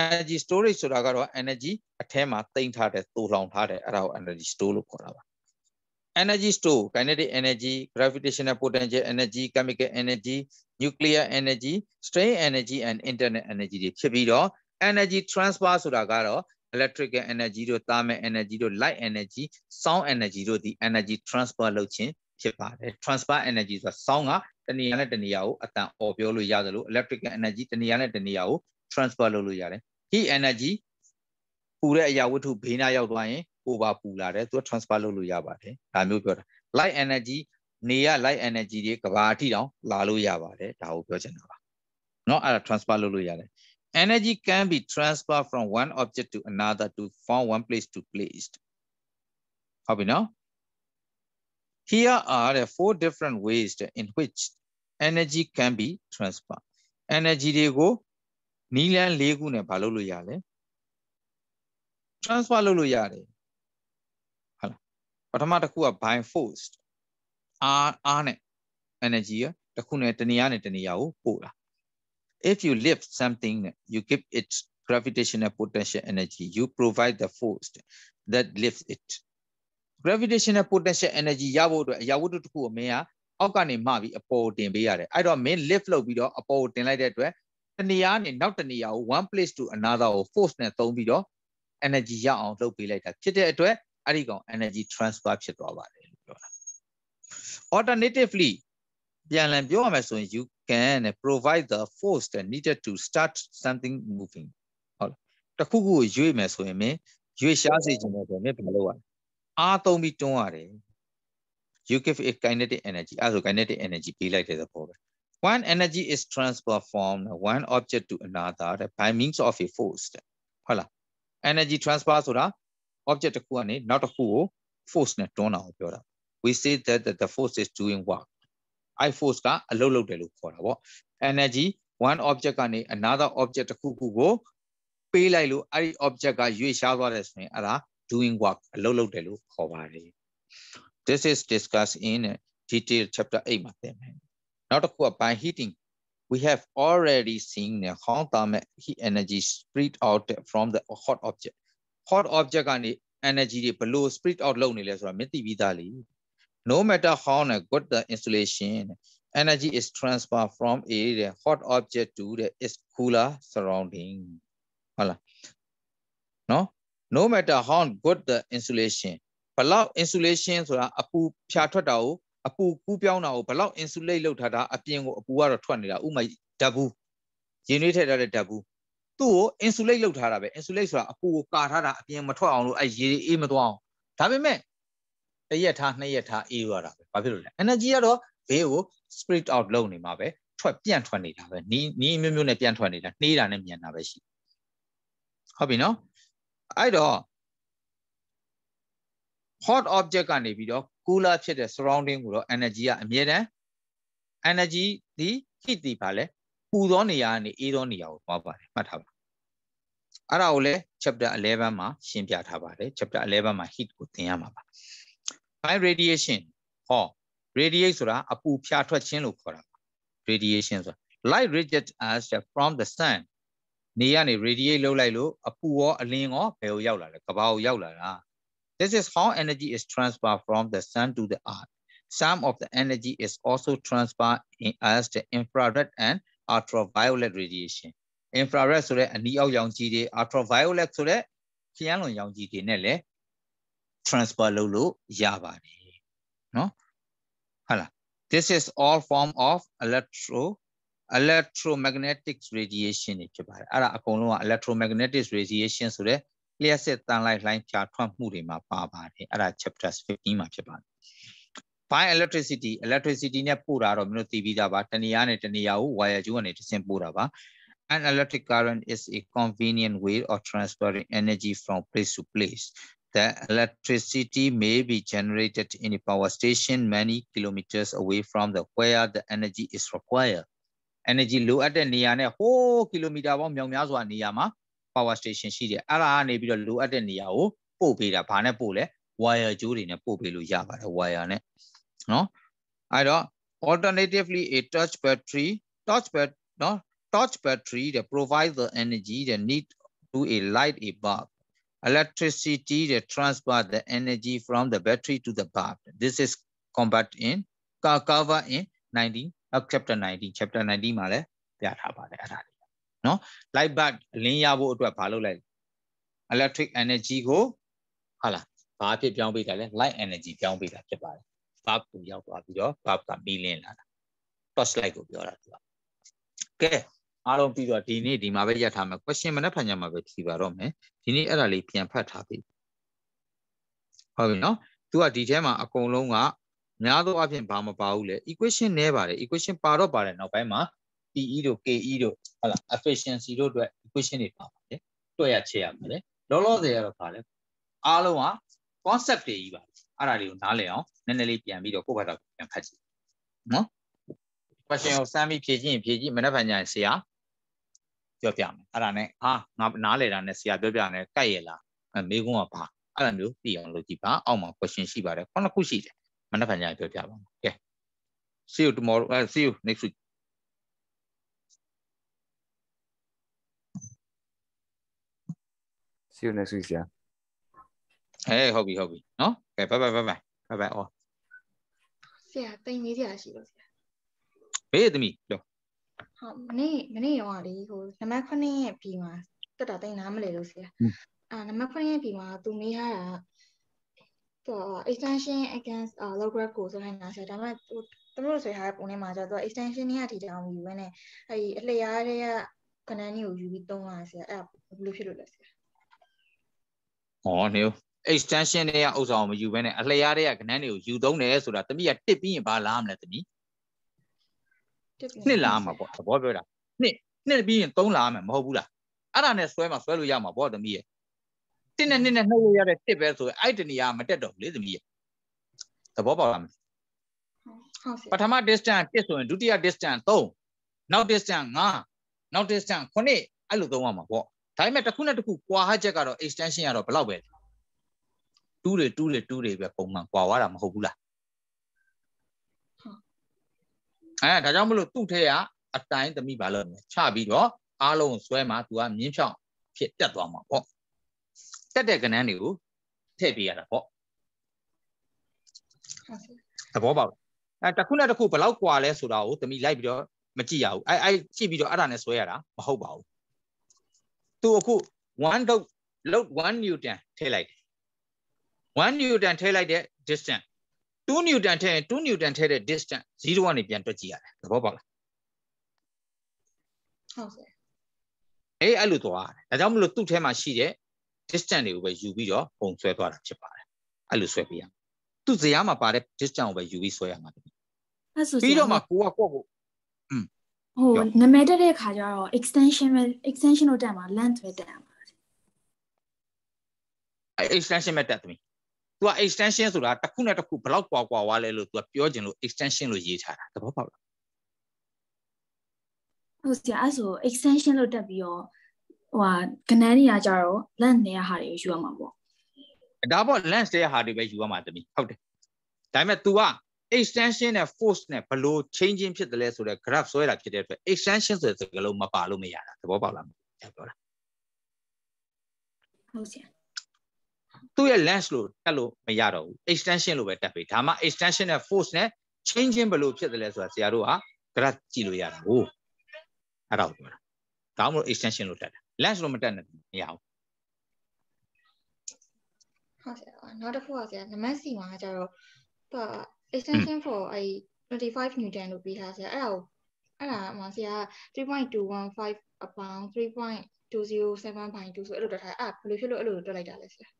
energy storage ဆိုတာကတော့ energy အထဲမှာတိမ်ထားတဲ့သိုလောင်ထားတဲ့အဲ့ဒါကို energy store လို့ခေါ်တာပါ energy store kinetic energy gravitational potential energy chemical energy nuclear energy strain energy and internet energy တွေဖြစ်ပြီးတော့ energy transfer ဆိုတာကတော့ electrical energy တို့ thermal energy တို့ light energy sound energy တို့ဒီ energy transfer လုပ်ခြင်းဖြစ်ပါတယ် transfer energy ဆိုတာ sound ကတနေရာနဲ့တနေရာကိုအတန်အော်ပြောလို့ရတယ်လို့ electrical energy တနေရာနဲ့တနေရာကို transfer လုပ်လို့ရတယ် heat energy ပူတဲ့အရာဝတ္ထုဘေးနားရောက်သွားရင် over ပူလာတယ်သူက transfer လုပ်လို့ရပါတယ်ဒါမျိုးပြောတာ light energy နေရ light energy တွေကဘာအထိတောင် လာလို့ရပါတယ်ဒါကိုပြောချင်တာပါเนาะအဲ့ဒါ transfer လုပ်လို့ရတယ် Energy can be transferred from one object to another to from one place to place. How we know? Here are four different ways in which energy can be transferred. Energy legu ne balolu yale. transfer Hala, လုပ်လို့ရတယ်ဟုတ်လားပထမတစ်ခုက by force R R နဲ့ energy ကတစ်ခုနဲ့တနေရာနဲ့တနေရာကိုပို့တာ if you lift something, you give it gravitational potential energy. You provide the force that lifts it. Gravitational potential energy do a ရဖို့အတွက်အရာဝတ္ထုတစ်ခုကိုမင်းကအောက်ကနေမှပြီးအပေါ်တင်ပေးရတယ်။အဲ့တော့မင်း lift လုပ်ပြီးတော့အပေါ်တင်လိုက်တဲ့အတွက်တနေရာနဲ့နောက်တနေရာကို one place to another ကို force နဲ့သုံးပြီးတော့ energy ရအောင်လုပ်ပေးလိုက်တာဖြစ်တဲ့အတွက်အဲ့ဒီကောင် energy transfer ဖြစ်သွားပါတယ်လို့ပြောတာ alternatively ပြန်လည်ပြောရမယ်ဆိုရင် you can provide the force that needed to start something moving ဟုတ်တခုခုကိုရွေ့မယ်ဆိုရင်မင်းရွေ့ရှားစေခြင်းနဲ့ဆိုရင်မင်းဘာလုပ်ရလဲအားသုံးပြီးတွန်းရတယ် you give a kinetic energy a kinetic energy power. one energy is transferred from one object to another by means of a force ဟုတ်လား energy transfer ဆိုတာ object တစ်ခုကနေနောက်တစ်ခုကို force နဲ့တွန်းတာကိုပြောတာ we say that the force is doing work iForce ကအလုပ်လုပ်တယ်လို့ခေါ်တာပေါ့ energy one object ကနေ another object တစ်ခုခုကိုပေးလိုက်လို့အဲ့ဒီ object ကရွေ့ရှားသွားတယ်ဆိုရင်အဲ့ဒါ doing work အလုပ်လုပ်တယ်လို့ခေါ်ပါတယ် this is discussed in detail chapter 8မှာသင်မယ်နောက်တစ်ခုက by heating we have already seen how thermal heat energy spread out from the hot object hot object ကနေ energy တွေဘလို့ spread out လုပ်နေလဲဆိုတာမသိပြီးသားလေ no matter how good the insulation energy is transferred from a hot object to the its cooler surrounding ဟုတ်လား no no matter how good the insulation ဘလောက် insulation ဆိုတာအပူဖြာထွက်တာကိုအပူကူးပြောင်းတာကိုဘလောက် insulate လုပ်ထားတာအပြင်ကိုအပူကတော့ထွက်နေတာဥမာဓာတ်ဘူးရေနွေးထည့်ထားတဲ့ဓာတ်ဘူးသူ့ကို insulate လုပ်ထားတာပဲ insulate ဆိုတာအပူကိုကာထားတာအပြင်မထွက်အောင်လို့အဲရေအေးမသွားအောင်ဒါပေမဲ့တစ်ရက်ထားနှစ်ရက်ထားအေးရတာပဲဘာဖြစ်လို့လဲ energy ကတော့ဘေးကို spread out လုပ်နေမှာပဲထွက်ပြန့်ထွက်နေတာပဲနီးနီးမျိုးမျိုးနဲ့ပြန့်ထွက်နေတာနှေးတာနဲ့မြန်တာပဲရှိဟုတ်ပြီနော်အဲ့တော့ hot object ကနေပြီးတော့ cooler ဖြစ်တဲ့ surrounding ကိုတော့ energy ကအမြဲတမ်း energy ဒီ heat ဒီပါလဲပူသောနေရာကနေအေးသောနေရာကိုသွားပါတယ်မှတ်ထားပါအဲ့ဒါကိုလည်း chapter 11မှာရှင်းပြထားပါတယ် chapter 11မှာ heat ကိုသင်ရမှာပါ fine radiation ဟော radiate ဆိုတာအပူဖြာထွက်ခြင်းလို့ခေါ်တာ radiation ဆိုတာ light reject us from the sun နေကနေ radiate လောက်လိုက်လို့အပူရောအလင်းရောဘယ်ကိုရောက်လာလဲကဘာကိုရောက်လာတာ this is how energy is transferred from the sun to the earth some of the energy is also transferred in us to infrared and ultraviolet radiation infrared ဆိုတဲ့အနီအောက်ရောင်ခြည်တွေ ultraviolet ဆိုတဲ့ခရမ်းလွန်ရောင်ခြည်တွေနဲ့လည်း transfer လုပ်လို့ရပါတယ်เนาะဟုတ်လား this is all form of electro electromagnetic radiation တွေဖြစ်ပါတယ်အဲ့ဒါအကုန်လုံးက electromagnetic radiation ဆိုတဲ့လျှက်စစ်တန်လိုက်လှိုင်းပြထွက်မှုတွေမှာပါပါတယ်အဲ့ဒါ chapter 15မှာဖြစ်ပါတယ် by electricity electricity နဲ့ပို့တာတော့မင်းတို့သိပြီးသားပါတနေရာနဲ့တနေရာကို wire ကျိုးကနေတစ်ဆင့်ပို့တာပါ an electric current is a convenient way of transferring energy from place to place that electricity may be generated in a power station many kilometers away from the where the energy is required energy လိုအပ်တဲ့နေရာနဲ့ဟိုးကီလိုမီတာပေါင်းမြောင်များစွာနေရာမှာ power station ရှိတယ်အဲ့ဒါကနေပြီးတော့လိုအပ်တဲ့နေရာကိုပို့ပေးတာဘာနဲ့ပို့လဲ wire ကြိုးတွေနဲ့ပို့ပေးလို့ရပါတယ် wire နဲ့နော်အဲ့တော့ alternatively a torch battery torch bat နော် torch battery that provide the energy that need to a light a bulb electricity they transfer the energy from the battery to the bulb this is combat in cover in 19 uh, chapter 19 chapter 19မှာလည်းပြထားပါတယ်အဲ့ဒါလေးเนาะ light bulb လင်းရဖို့အတွက်ဘာလုပ်လိုက် electric energy ကိုဟာလားဘာဖြစ်ပြောင်းပေးတာလဲ light energy ပြောင်းပေးတာဖြစ်ပါတယ် bulb ကိုရောက်သွားပြီးတော့ bulb ကပြီးလင်းလာတာ torch light ကိုပြောတာသူကကဲအားလုံးပြီးတော့ဒီနေ့ဒီမှာပဲရထားမယ် question မနဲ့ဖန်ကြမှာပဲဖြေပါတော့မယ်ဒီနေ့အဲ့ဒါလေးပြန်ဖတ်ထားပြီဟုတ်ပြီနော်သူကဒီထဲမှာအကုန်လုံးကများသောအားဖြင့်ဘာမပါဘူးလေ equation နဲပါတယ် equation ပါတော့ပါတယ်နောက်ပိုင်းမှာ PE တို့ KE တို့ဟုတ်လား efficiency တို့အတွက် equation တွေပါပါတယ်တွေ့ရချေရမှာလေလောလောဆယ်ကတော့ပါလေအားလုံးက concept တွေကြီးပါအဲ့ဒါတွေကိုနားလည်အောင်နည်းနည်းလေးပြန်ပြီးတော့ကိုယ့်ဘာသာပြန်ဖတ်ကြည့်နော် question ကိုစမ်းပြီးဖြေကြည့်ဖြေကြည့်မနေ့ကညဆရာပြောပြမယ်အဲ့ဒါနဲ့အာငါနားလေတာနဲ့ဆရာပြောပြတယ်ကိုက်ရလားမေးခွန်းကပါအဲ့လိုမျိုးပြည်အောင်လုပ်ကြည့်ပါအောက်မှာ question ရှိပါတယ်ခုနှစ်ခုရှိတယ်မနေ့ကညပြောပြပါမယ်ကဲ see you tomorrow uh, see you next week see you next week ဆရာဟေးဟုတ်ပြီဟုတ်ပြီနော်ကဲ bye bye bye bye bye bye all ဆရာတင်နေကြရရှိလို့ဆရာဘေးသမီးပြောဟုတ်မနေ့မနေ့ရောလေဟိုနံပါတ်9ရဲ့ပြီမှာတက်တာတိတ်နားမလဲလို့ဆရာအာနံပါတ်9ရဲ့ပြီမှာသူမေးရတာသူ extension against local goal ဆိုတဲ့နာဆရာဒါပေမဲ့သူတို့ဆိုရတဲ့ပုံထဲမှာကျတော့ extension တွေကဒီတောင်ယူရနေအဲဒီအလျားတွေကခဏန်းကြီးကိုယူပြီးသုံးလာဆရာအဲ့ဒါဘယ်လိုဖြစ်လို့လဲဆရာဩနေ extension တွေကအဥစားမယူဘဲနဲ့အလျားတွေကခဏန်းတွေကိုယူသုံးတယ်ဆိုတာတမိကတစ်ပြီးရင်ဘာလားမလဲတမိနှစ်လာမှာပေါ့သဘောပြောတာနှစ်နှစ်ပြီးရင်3လာမှာမဟုတ်ဘူးလားအဲ့ဒါနဲ့ဆွဲမှာဆွဲလို့ရမှာပေါ့သမီးရဲ့တစ်နဲ့နှစ်နဲ့နှုတ်လို့ရတဲ့တစ်ပဲဆိုရင်အဲ့တနေရာမတက်တော့ဘူးလေသမီးရဲ့သဘောပေါက်လားမဟုတ်ပထမ distance 1ဆိုရင်ဒုတိယ distance 3နောက် distance 5နောက် distance 9အဲ့လိုသုံးရမှာပေါ့ဒါပေမဲ့တစ်ခုနဲ့တစ်ခုကွာဟချက်ကတော့ extension ကတော့ဘယ်လောက်ပဲတူးတွေတူးတွေတူးတွေပဲပုံမှန်ကွာွားတာမဟုတ်ဘူးလားအဲဒါကြောင့်မလို့သူ့ထဲကအတိုင်းသမီးပါလို့ချပြီးတော့အားလုံးဆွဲမှာသူကမြင်းဖြောင်းဖြစ်တက်သွားမှာပေါ့တက်တဲ့ကဏ္ဍတွေကိုထည့်ပေးရတာပေါ့သဘောပေါက်အဲတစ်ခုနဲ့တစ်ခုဘလောက်กว่าလဲဆိုတာကိုသမီးလိုက်ပြီးတော့မကြည့်ရဘူးအဲအဲကြည့်ပြီးတော့အဲ့ဒါနဲ့ဆွဲရတာမဟုတ်ပါဘူးသူအခု1 dot load 1 newton ထည့်လိုက်1 newton ထည့်လိုက်တဲ့ distance 2 Newton ထဲ2 Newton ထဲတဲ့ distance 0ကနေပြန်တွက်ကြည့်ရတယ်သဘောပေါက်လားဟုတ်ကဲ့အေးအဲ့လိုသွားရတယ်ဒါကြောင့်မလို့သူ့ထဲမှာရှိတဲ့ distance တွေကိုပဲယူပြီးတော့ပုံဆွဲသွားတာဖြစ်ပါတယ်အဲ့လိုဆွဲပေးရသူ့ဇာတ်မှာပါတဲ့ distance ကိုပဲယူပြီးဆွဲရမှာတကယ်ပြီးတော့မှကိုကကိုကိုอืมဟိုနာမည်တက်တဲ့ခါကျတော့ extension extension ကိုတက်မှာ length ပဲတက်မှာ extension ပဲတက်သမီး။ तू က extension ဆိုတာတစ်ခုနဲ့တစ်ခုဘလောက်ကွာကွာွားလဲလို့ तू ကပြောကျင်လို့ extension လို့ရေးထားတာသဘောပေါက်လား။ဟုတ်ဆရာအဲ့ဆို extension လို့တက်ပြီးတော့ဟိုဟာကဏန်းနေရကြတော့ length နေရဟာတွေကိုယူရမှာပေါ့။ဒါပေါ့ length တဲ့ဟာတွေပဲယူရမှာတမီးဟုတ်တယ်။ဒါပေမဲ့ तू က extension နဲ့ force နဲ့ဘလို့ changing ဖြစ်တယ်လဲဆိုတော့ graph ဆွဲတာဖြစ်တဲ့အတွက် extension ဆိုတဲ့စကားလုံးမပါလို့မရတာသဘောပေါက်လားမပြောတာဟုတ်ဆရာသူ့ရဲ့ lens လို့တက်လို့မရတော့ဘူး extension လို့ပဲတက်ပေးဒါမှ extension နဲ့ force နဲ့ changing ဘယ်လိုဖြစ်တယ်လဲဆိုတာဆရာတို့က graph ကြည့်လို့ရတာဟုတ်အဲ့ဒါကိုပြောတာဒါမှမဟုတ် extension လို့တက်တာ lens လို့မတက်နဲ့မရဘူးဟုတ်ဆရာနောက်တစ်ခုကဆရာနမစီမှာကျတော့သူ extension for အဲ25 newton လို့ပြီးထားဆရာအဲ့ဒါကိုအဲ့ဒါမှာဆရာ3.215 about 3.207.2ဆိုအဲ့လိုတက်ထားအဲ့ဘယ်လိုဖြစ်လို့အဲ့လိုတက်လိုက်တာလဲဆရာ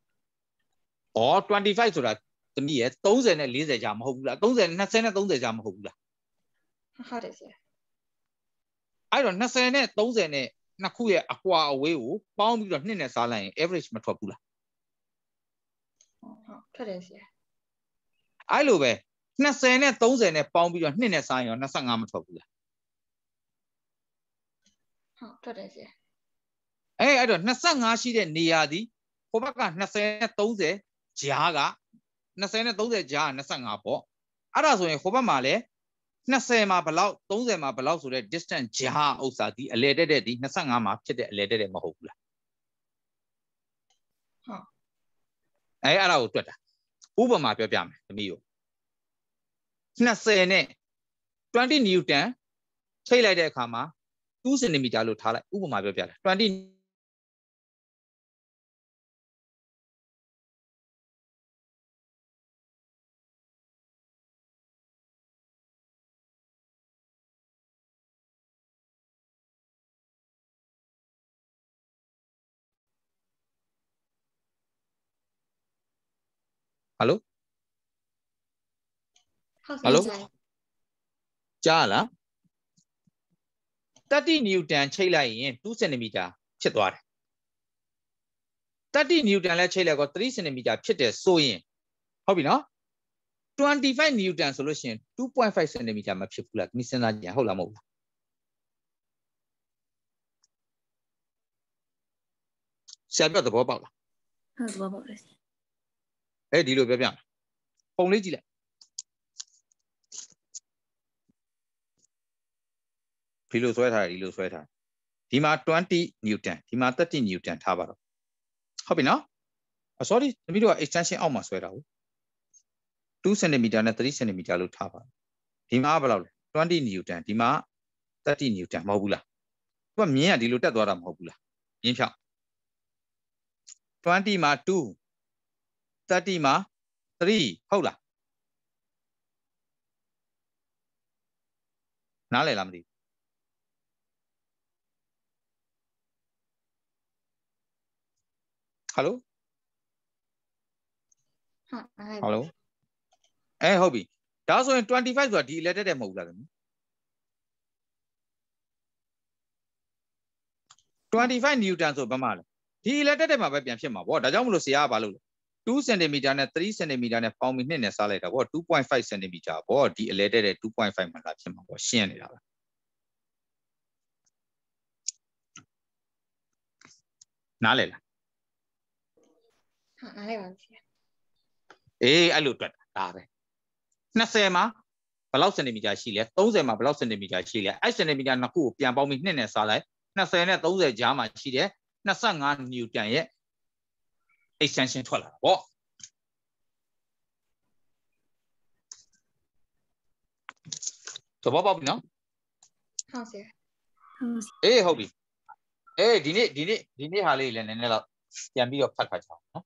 ဩ25ဆိုတာတမီးရ30နဲ့40ကြာမဟုတ်ဘူးလား30 20နဲ့30ကြာမဟုတ်ဘူးလားဟုတ်တယ်ဆရာအဲ့တော့20နဲ့30နဲ့နှစ်ခုရဲ့အကွာအဝေးကိုပေါင်းပြီးတော့နှစ်နဲ့စားလိုက်ရင် average မထွက်ဘူးလားဟုတ်ထွက်တယ်ဆရာအဲ့လိုပဲ20နဲ့30နဲ့ပေါင်းပြီးတော့နှစ်နဲ့စားရင်25မထွက်ဘူးလားဟုတ်ထွက်တယ်ဆရာအဲအဲ့တော့25ရှိတဲ့နေရာသည်ဟိုဘက်က20 30ဂျားက20နဲ့30ဂျားက25ပေါ့အဲ့ဒါဆိုရင်ဟိုဘက်မှာလည်း20မှာဘလောက်30မှာဘလောက်ဆိုတဲ့ distance ဂျားဥစ္စာဒီအလဲတက်တဲ့ဒီ25မှာဖြစ်တဲ့အလဲတက်တဲ့မဟုတ်ဘူးလားဟုတ်အဲအဲ့ဒါကိုတွေ့တာဥပမာပြောပြမယ်သမီးတို့20နဲ့20 newton ထိတ်လိုက်တဲ့အခါမှာ2 cm လို့ထားလိုက် ဥပမာပြောပြတာ20ဟယ်လိုဟယ်လိုကြားလား30နျူတန်ချိတ်လိုက်ရင်2စင်တီမီတာဖြစ်သွားတယ်30နျူတန်လည်းချိတ်လိုက်ကော3စင်တီမီတာဖြစ်တယ်ဆိုရင်ဟုတ်ပြီနော်25နျူတန်ဆိုလို့ရှိရင်2.5စင်တီမီတာမဖြစ်ဘူးလားဒီစဉ်းစားကြည့်ဟုတ်လားမဟုတ်လားဆရာပြောသဘောပေါက်လားဟုတ်သဘောပေါက်တယ်အဲဒီလိုပြောပြမယ်ပုံလေးကြည့်လိုက်ဒီလိုဆွဲထားတယ်ဒီလိုဆွဲထားဒီမှာ20 Newton ဒီမှာ30 Newton ထားပါတော့ဟုတ်ပြီနော်အ sorry တမီးတို့က extension အောက်မှာဆွဲတာဟုတ်2 cm နဲ့3 cm လို့ထားပါဒီမှာဘယ်လောက်လဲ20 Newton ဒီမှာ30 Newton မဟုတ်ဘူးလားသူကမြင်းကဒီလိုတက်သွားတာမဟုတ်ဘူးလားမြင်းဖြောက်20မှာ2 30မှာ3ဟုတ်လားနားလည်လားမသိဘူးဟယ်လိုဟယ်လိုအဲဟုတ်ပြီဒါဆိုရင်25ဆိုတာဒီ elected တဲ့မဟုတ်ဘူးလားခင်ဗျ25 newton ဆိုဘာမှလဲဒီ elected တဲ့မှာပဲပြန်ဖြစ်မှာပေါ့ဒါကြောင့်မလို့ဆရာကဘာလို့လဲ2 cm နဲ့3 cm နဲ့ပေါင်းပြီးနှစ်နဲ့စားလိုက်တာပေါ့2.5 cm ပေါ့ဒီအလဲတဲ့တဲ့2.5မှာလာဖြစ်မှာပေါ့ရှင်းနေတာပါနားလဲလားနားလဲပါဆရာအေးအဲ့လိုတွက်တာဒါပဲ20မှာဘယ်လောက်စင်တီမီတာရှိလဲ30မှာဘယ်လောက်စင်တီမီတာရှိလဲအဲ့စင်တီမီတာနှစ်ခုကိုပြန်ပေါင်းပြီးနှစ်နဲ့စားလိုက်20နဲ့30ကြားမှာရှိတယ်25နျူတန်ရဲ့ extension ထွက်လာတာပေါ့သဘောပေါက်ပြီနော်ဟုတ်ဆရာအေးဟုတ်ပြီအေးဒီနေ့ဒီနေ့ဒီနေ့ဟာလေးလည်းနည်းနည်းတော့ပြန်ပြီးတော့ဖတ်ခါကြအောင်နော်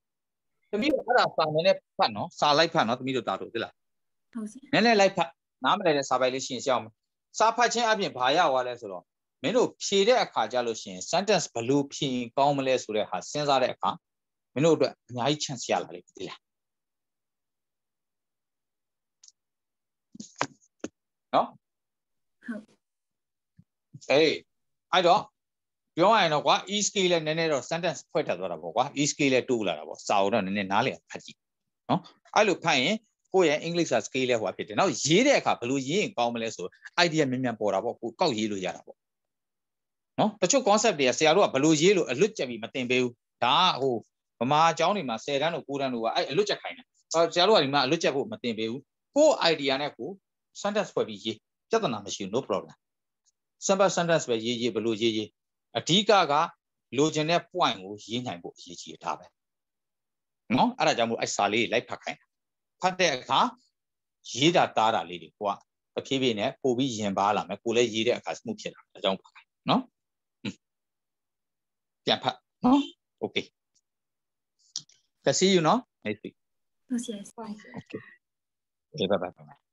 သမီးတို့အဲ့ဒါစာနည်းနည်းဖတ်နော်စာလိုက်ဖတ်နော်သမီးတို့တာတို့သိလားဟုတ်ဆရာနည်းနည်းလိုက်ဖတ်နားမလည်တဲ့စာပိုက်လေးရှင်ရှောင်းစာဖတ်ခြင်းအပြင်ဘာရသွားလဲဆိုတော့မင်းတို့ဖြေတဲ့အခါကြလို့ရှိရင် sentence ဘယ်လိုဖြေရင်ကောင်းမလဲဆိုတဲ့ဟာစဉ်းစားတဲ့အခါမင်းတို့အတွက်အများကြီး chance ရလာလိမ့်မယ်ဒီလားနော်ဟုတ်အေးအဲ့တော့ပြောရရင်တော့ကွာ e scale လည်းနည်းနည်းတော့ sentence ဖွဲ့ထပ်သွားတာပေါ့ကွာ e scale လည်းတိုးလာတာပေါ့စာအုပ်တော့နည်းနည်းနားလည်ဖတ်ကြည့်နော်အဲ့လိုဖတ်ရင်ကိုယ့်ရဲ့ English စာ scale လည်းဟိုဖြစ်တယ်နောက်ရေးတဲ့အခါဘယ်လိုရေးရင်ကောင်းမလဲဆို idea မြန်မြန်ပေါ်တာပေါ့ကိုကောက်ရေးလို့ရတာပေါ့နော်တချို့ concept တွေကဆရာတို့ကဘယ်လိုရေးလို့အလွတ်ကျက်ပြီးမတင်ပေးဘူးဒါကဟိုဗမာအကြောင်းတွေမှာ10တန်းတို့9တန်းတို့ကအဲ့အလွတ်ချက်ခိုင်းတာအဲဆရာတို့ကဒီမှာအလွတ်ချက်ဖို့မတင်ပေးဘူးကိုယ့် idea နဲ့ကို sentence ဖွဲ့ပြီးရေးပြဿနာမရှိဘူး no problem simple sentence ပဲရေးရေးဘလို့ရေးရေးအဓိကကလိုချင်တဲ့ point ကိုရေးနိုင်ဖို့အရေးကြီးတာပဲနော်အဲ့ဒါကြောင့်မို့အဲ့စာလေးလိုက်ဖတ်ခိုင်းဖတ်တဲ့အခါရေးတာတားတာလေးတွေကိုကဖြည်းဖြည်းနဲ့ပို့ပြီးရင်ပါလာမယ်ကိုလည်းရေးတဲ့အခါ smooth ဖြစ်လာတယ်အကြောင်းပါနော်ပြန်ဖတ်နော် okay I ¿no? Así es. Okay.